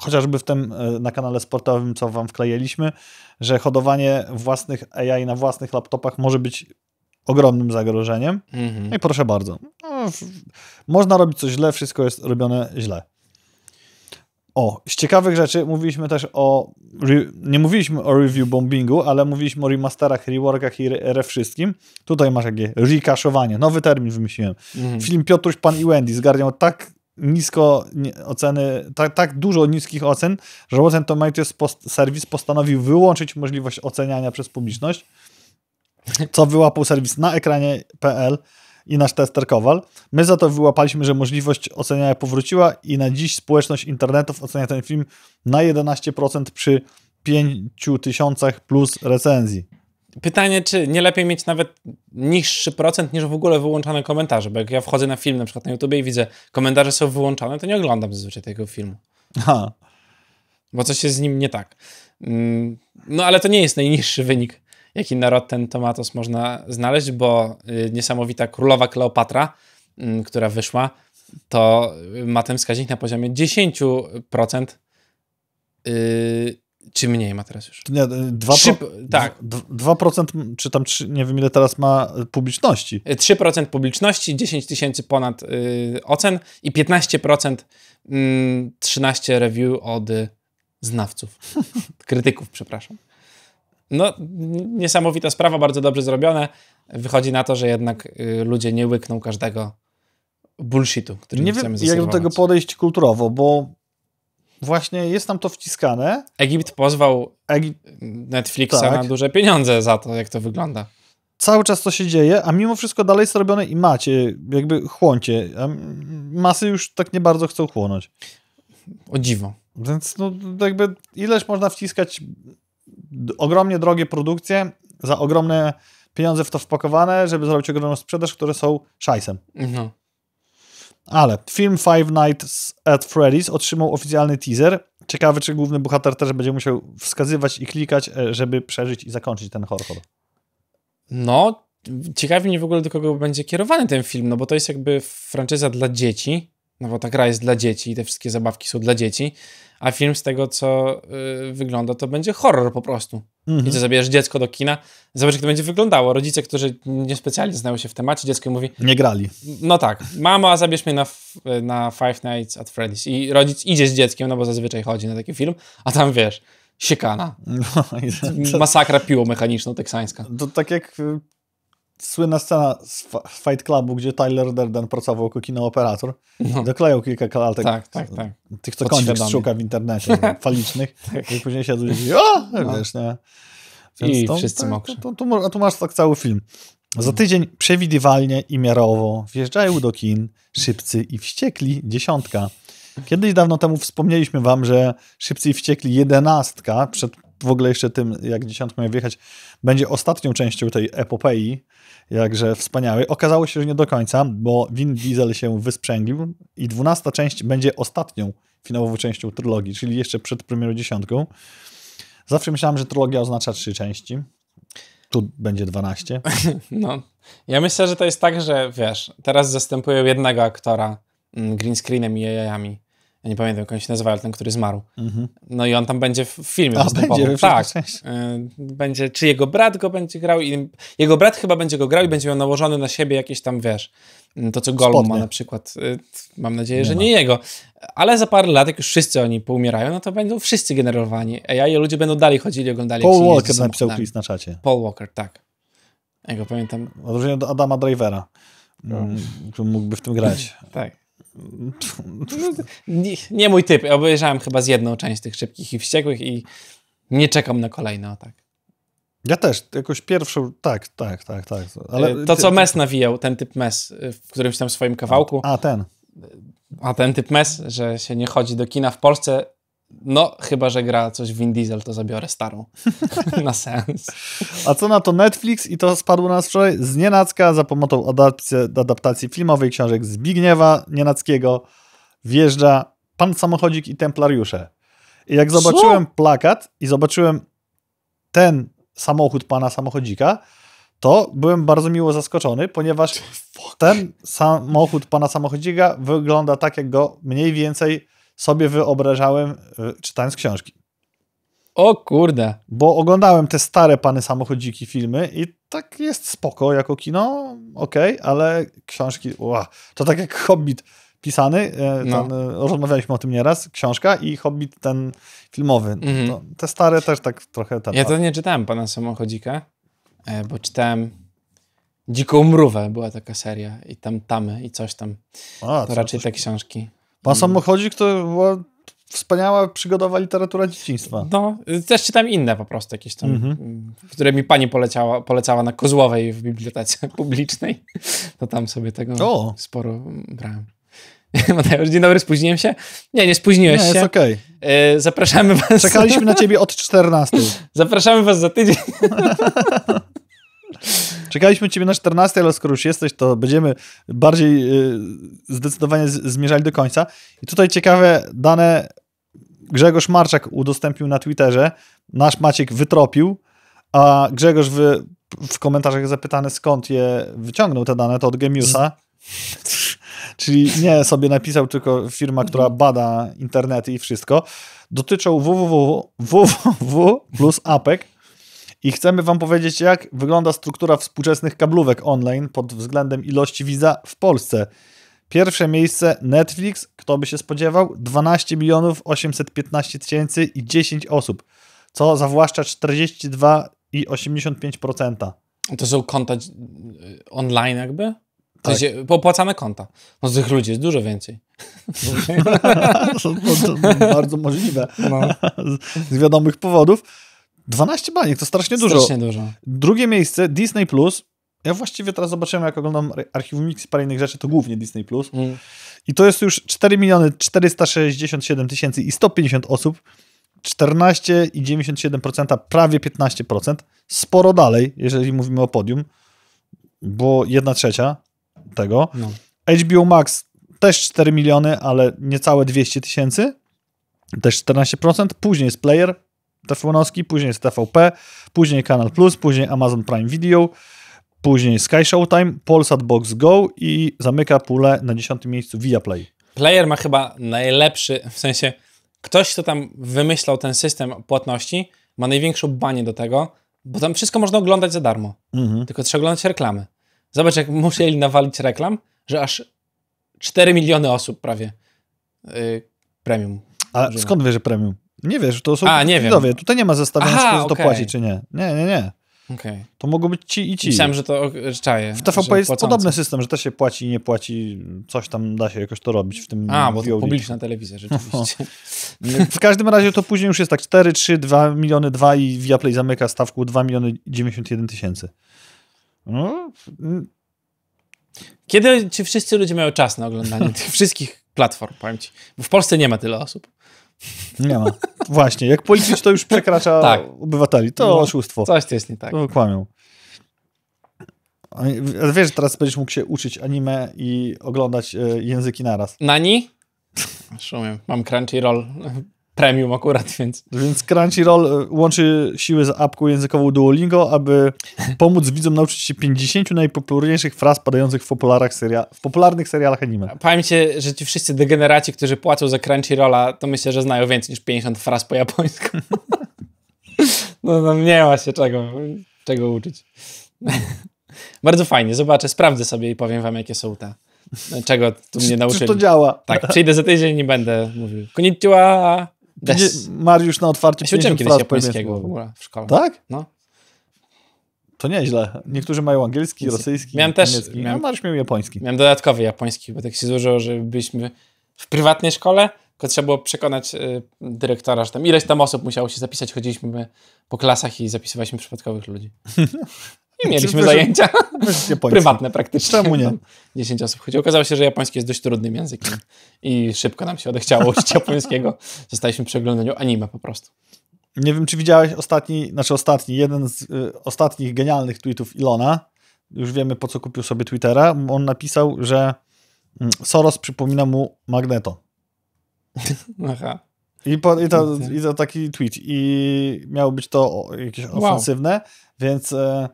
chociażby w tym e, na kanale sportowym, co wam wklejeliśmy, że hodowanie własnych AI na własnych laptopach może być ogromnym zagrożeniem. Mhm. No I proszę bardzo. No, można robić coś źle, wszystko jest robione źle. O, z ciekawych rzeczy mówiliśmy też o. Nie mówiliśmy o review bombingu, ale mówiliśmy o remasterach, reworkach i re wszystkim. Tutaj masz jakieś rekaszowanie. Nowy termin wymyśliłem. Mhm. Film Piotruś Pan i Wendy zgarniał tak nisko oceny, tak, tak dużo niskich ocen, że Rotten Tomatoes post, serwis postanowił wyłączyć możliwość oceniania przez publiczność, co wyłapał serwis na ekranie.pl i nasz tester Kowal. My za to wyłapaliśmy, że możliwość oceniania powróciła i na dziś społeczność internetów ocenia ten film na 11% przy 5000 plus recenzji pytanie, czy nie lepiej mieć nawet niższy procent niż w ogóle wyłączone komentarze, bo jak ja wchodzę na film na przykład na YouTubie i widzę komentarze są wyłączone, to nie oglądam zazwyczaj tego filmu. Ha. Bo coś jest z nim nie tak. Mm, no ale to nie jest najniższy wynik, jaki na Rotten Tomatoes można znaleźć, bo y, niesamowita Królowa Kleopatra, mm, która wyszła, to ma ten wskaźnik na poziomie 10% czy mniej ma teraz już? Nie, 2%, Szyb, tak. 2% czy tam nie wiem ile teraz ma y, publiczności. 3% y, publiczności, 10 tysięcy ponad y, ocen i 15% y, 13 review od y, znawców, krytyków, przepraszam. No, niesamowita sprawa, bardzo dobrze zrobione. Wychodzi na to, że jednak y, ludzie nie łykną każdego bullshitu, który nie chcemy wiem, jak do tego podejść kulturowo, bo Właśnie jest tam to wciskane. Egipt pozwał Egi... Netflixa tak. na duże pieniądze za to, jak to wygląda. Cały czas to się dzieje, a mimo wszystko dalej jest robione i macie, jakby chłoncie. A masy już tak nie bardzo chcą chłonąć. O dziwo. Więc no jakby ileż można wciskać ogromnie drogie produkcje za ogromne pieniądze w to wpakowane, żeby zrobić ogromną sprzedaż, które są szajsem. Mhm. Ale film Five Nights at Freddy's otrzymał oficjalny teaser. Ciekawy, czy główny bohater też będzie musiał wskazywać i klikać, e, żeby przeżyć i zakończyć ten horror. No, ciekawi mnie w ogóle, do kogo będzie kierowany ten film, no bo to jest jakby franczyza dla dzieci no bo ta gra jest dla dzieci i te wszystkie zabawki są dla dzieci, a film z tego, co y, wygląda, to będzie horror po prostu. Mhm. I co, zabierzesz dziecko do kina, zobacz, jak to będzie wyglądało. Rodzice, którzy niespecjalnie znają się w temacie, dziecko mówi... Nie grali. No tak. Mama, zabierz mnie na, na Five Nights at Freddy's. I rodzic idzie z dzieckiem, no bo zazwyczaj chodzi na taki film, a tam, wiesz, siekana. No, to, masakra piłą mechaniczną teksańska. To tak jak y, słynna scena z Fight Clubu, gdzie Tyler Durden pracował jako kinooperator. No. Doklejał kilka klatek. Tak, tak, tak. Tych, co kończyk szuka w internecie, falicznych. tak. I później siadł i mówi, o, no. wiesz, nie? Więc I to, wszyscy tak, mokrze. To, to, to, tu masz tak cały film. Za mm. tydzień przewidywalnie i miarowo wjeżdżają do kin szybcy i wściekli dziesiątka. Kiedyś dawno temu wspomnieliśmy wam, że Szybcy i Wściekli jedenastka przed w ogóle jeszcze tym, jak dziesiątką miałem wjechać, będzie ostatnią częścią tej epopei, jakże wspaniałej. Okazało się, że nie do końca, bo Vin Diesel się wysprzęglił i dwunasta część będzie ostatnią finałową częścią trylogii, czyli jeszcze przed premierą dziesiątką. Zawsze myślałem, że trylogia oznacza trzy części. Tu będzie 12. No. Ja myślę, że to jest tak, że wiesz, teraz zastępują jednego aktora mm, green screenem i jajami ja nie pamiętam jak on się nazywa, ale ten, który zmarł. Mhm. No i on tam będzie w filmie. A, będzie, tak. E, będzie, czy jego brat go będzie grał i jego brat chyba będzie go grał i będzie miał nałożony na siebie jakieś tam, wiesz, mm, to co Gollum Spodnie. ma na przykład. E, mam nadzieję, że nie, nie jego. Ale za parę lat, jak już wszyscy oni poumierają, no to będą wszyscy generowani AI i ludzie będą dalej chodzili, oglądali. Paul Walker napisał quiz na czacie. Paul Walker, tak. Ja go pamiętam. Odróżnienie do Adama Drivera, no. Mm, który mógłby w tym grać. tak. No, nie, nie, mój typ. Obejrzałem chyba z jedną część tych szybkich i wściekłych i nie czekam na kolejne, tak. Ja też, jakoś pierwszą, tak, tak, tak, tak. Ale to, co Mes nawijał, ten typ Mes y, w którymś tam swoim kawałku. A, ten. A ten typ Mes, że się nie chodzi do kina w Polsce no, chyba, że gra coś Vin Diesel, to zabiorę starą. na sens. A co na to Netflix i to spadło nas wczoraj z nienacka za pomocą adaptacji, adaptacji filmowej książek Zbigniewa Nienackiego wjeżdża Pan Samochodzik i Templariusze. I jak zobaczyłem co? plakat i zobaczyłem ten samochód Pana Samochodzika, to byłem bardzo miło zaskoczony, ponieważ ten samochód Pana Samochodzika wygląda tak, jak go mniej więcej sobie wyobrażałem e, czytając książki. O kurde. Bo oglądałem te stare Pany Samochodziki filmy i tak jest spoko jako kino, okej, okay, ale książki, ua, to tak jak Hobbit pisany, e, no. ten, e, rozmawialiśmy o tym nieraz, książka i Hobbit ten filmowy. No mhm. te stare też tak trochę... Ten, ja to tak. nie czytałem Pana Samochodzika, bo czytałem Dziką Mrówę, była taka seria i tam Tamy i coś tam. A, to co raczej coś... te książki. Pan mhm. samochodzik to była wspaniała przygodowa literatura dzieciństwa. No, też czytam inne po prostu jakieś tam, mhm. które mi pani poleciała, polecała na Kozłowej w bibliotece publicznej. To tam sobie tego o. sporo brałem. Mateusz, dzień dobry, spóźniłem się? Nie, nie spóźniłeś nie, się. jest okej. Okay. E, zapraszamy was. Czekaliśmy na ciebie od 14. Zapraszamy was za tydzień. Czekaliśmy ciebie na 14, ale skoro już jesteś, to będziemy bardziej y, zdecydowanie zmierzali do końca. I tutaj ciekawe dane Grzegorz Marczak udostępnił na Twitterze, nasz Maciek wytropił, a Grzegorz w, w komentarzach zapytany skąd je wyciągnął te dane, to od Gemiusa. Czyli nie sobie napisał, tylko firma, która mhm. bada internety i wszystko. Dotyczą www, www plus Apec i chcemy Wam powiedzieć, jak wygląda struktura współczesnych kablówek online pod względem ilości widza w Polsce. Pierwsze miejsce Netflix, kto by się spodziewał, 12 milionów 815 tysięcy i 10 osób, co zawłaszcza 42,85%. To są konta y, online jakby? Tak. Się, popłacane konta. No z tych ludzi jest dużo więcej. to, to, to bardzo możliwe. No. Z, z wiadomych powodów. 12 baniek, to strasznie, dużo. Strasznie dużo. Drugie miejsce Disney+. Plus. Ja właściwie teraz zobaczyłem, jak oglądam archiwum Mix i parę innych rzeczy, to głównie Disney+. Plus. Mm. I to jest już 4 miliony 467 tysięcy i 150 osób. 14,97%, prawie 15%. Sporo dalej, jeżeli mówimy o podium, bo 1 trzecia tego. No. HBO Max też 4 miliony, ale niecałe 200 tysięcy, też 14%. Później jest Player, TVN-owski, później jest TVP, później Kanal Plus, później Amazon Prime Video, później Sky Showtime, Polsat Box Go i zamyka pulę na dziesiątym miejscu Viaplay. Player ma chyba najlepszy, w sensie ktoś, kto tam wymyślał ten system płatności, ma największą banię do tego, bo tam wszystko można oglądać za darmo, mhm. tylko trzeba oglądać reklamy. Zobacz, jak musieli nawalić reklam, że aż 4 miliony osób prawie yy, premium. Ale używa. skąd wiesz, że premium? Nie wiesz, to są A, nie widzowie. Wiem. Tutaj nie ma zestawienia, czy okay. to płaci, czy nie. Nie, nie, nie. Okay. To mogą być ci i ci. Myślałem, że to czaje. W TVP jest płacące. podobny system, że też się płaci i nie płaci, coś tam da się jakoś to robić w tym A, bo VOD. to publiczna telewizja rzeczywiście. No. w każdym razie to później już jest tak 4, 3, 2 miliony 2 i Viaplay zamyka stawku 2 miliony 91 tysięcy. No. Kiedy ci wszyscy ludzie mają czas na oglądanie tych wszystkich platform, powiem ci? Bo w Polsce nie ma tyle osób. Nie ma. No, właśnie, jak policzyć, to już przekracza tak. obywateli. To no, oszustwo. Coś jest nie tak. To kłamią. Ale wiesz, teraz będziesz mógł się uczyć anime i oglądać y, języki naraz. Nani? Szumiem. Mam Crunchyroll premium akurat, więc... Więc Crunchyroll e, łączy siły z apką językową Duolingo, aby pomóc widzom nauczyć się 50 najpopularniejszych fraz padających w, popularach seria... w popularnych serialach anime. Pamiętajcie, że ci wszyscy degeneraci, którzy płacą za Crunchyrolla, to myślę, że znają więcej niż 50 fraz po japońsku. no, no nie ma się czego, czego uczyć. Bardzo fajnie, zobaczę, sprawdzę sobie i powiem wam, jakie są te czego tu mnie nauczyli. Czy to działa? Tak, przyjdę za tydzień i będę mówił. Konnichiwa! Des. Mariusz na otwarciu ja się uczyłem kiedyś japońskiego w ogóle w szkole. Tak? No. To nieźle. Niektórzy mają angielski, rosyjski, miałem też, niemiecki. Miałem, Mariusz miał japoński. Miałem dodatkowy japoński, bo tak się złożyło, że byliśmy w prywatnej szkole, tylko trzeba było przekonać y, dyrektora, że tam ileś tam osób musiało się zapisać. Chodziliśmy po klasach i zapisywaliśmy przypadkowych ludzi. mieliśmy zajęcia prywatne praktycznie. Czemu nie? 10 osób. Chociaż okazało się, że japoński jest dość trudnym językiem i szybko nam się odechciało uczyć japońskiego. Zostaliśmy przy oglądaniu anime po prostu. Nie wiem, czy widziałeś ostatni, znaczy ostatni, jeden z y, ostatnich genialnych tweetów Ilona. Już wiemy, po co kupił sobie Twittera. On napisał, że mm, Soros przypomina mu Magneto. Aha. I, po, i, to, i to taki tweet. I miało być to jakieś ofensywne, wow. więc e,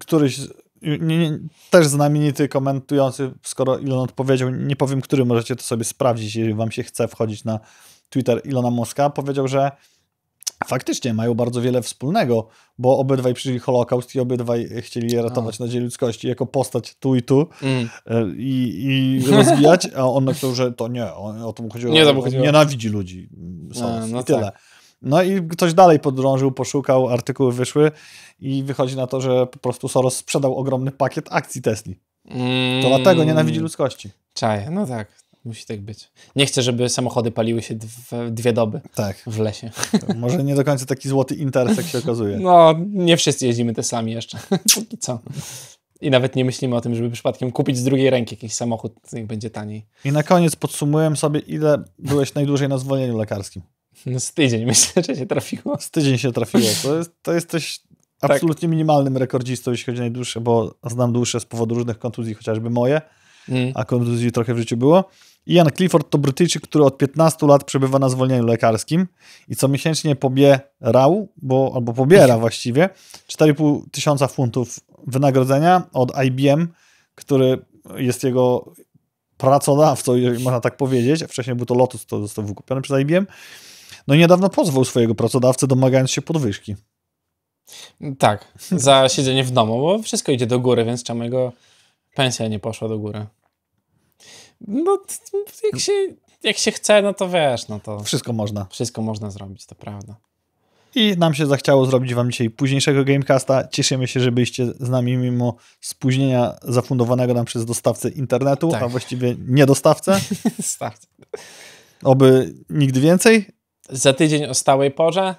któryś nie, nie, też znamienity komentujący, skoro Elon odpowiedział, nie powiem który, możecie to sobie sprawdzić, jeżeli wam się chce wchodzić na Twitter Ilona Moska, powiedział, że faktycznie mają bardzo wiele wspólnego, bo obydwaj przyjęli Holokaust i obydwaj chcieli ratować A. Tak. nadzieję ludzkości jako postać tu i tu mm. E, i, i rozwijać, a on myślał, że to nie, on, o tym chodziło, nie, to chodziło. nienawidzi ludzi. Są, no I no tyle. Tak. No i ktoś dalej podrążył, poszukał, artykuły wyszły i wychodzi na to, że po prostu Soros sprzedał ogromny pakiet akcji Tesli. Mm. To dlatego nienawidzi ludzkości. Czaję, no tak. Musi tak być. Nie chcę, żeby samochody paliły się dwie doby tak. w lesie. To może nie do końca taki złoty intersek się okazuje. No, nie wszyscy jeździmy te sami jeszcze. I co. I nawet nie myślimy o tym, żeby przypadkiem kupić z drugiej ręki jakiś samochód, niech będzie taniej. I na koniec podsumuję sobie, ile byłeś najdłużej na zwolnieniu lekarskim. No z tydzień myślę, że się trafiło. Z tydzień się trafiło. To, jest, to jesteś tak. absolutnie minimalnym rekordzistą, jeśli chodzi o najdłuższe, bo znam dłuższe z powodu różnych kontuzji, chociażby moje, mm. a kontuzji trochę w życiu było. Ian Clifford to Brytyjczyk, który od 15 lat przebywa na zwolnieniu lekarskim i co miesięcznie pobierał, bo, albo pobiera właściwie, 4,5 tysiąca funtów wynagrodzenia od IBM, który jest jego pracodawcą, można tak powiedzieć. Wcześniej był to Lotus, to został wykupiony przez IBM. No niedawno pozwał swojego pracodawcę, domagając się podwyżki. Tak, za siedzenie w domu, bo wszystko idzie do góry, więc czemu jego pensja nie poszła do góry? No, jak się, jak się chce, no to wiesz, no to... Wszystko można. Wszystko można zrobić, to prawda. I nam się zachciało zrobić wam dzisiaj późniejszego Gamecasta. Cieszymy się, że byliście z nami mimo spóźnienia zafundowanego nam przez dostawcę internetu, tak. a właściwie nie Dostawcę. Oby nigdy więcej za tydzień o stałej porze.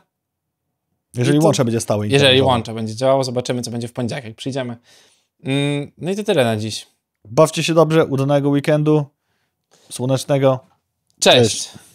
Jeżeli tu, łącze będzie stałe. Jeżeli łącze będzie działało, zobaczymy, co będzie w poniedziałek, jak przyjdziemy. Mm, no i to tyle na dziś. Bawcie się dobrze, udanego weekendu, słonecznego. Cześć. Cześć.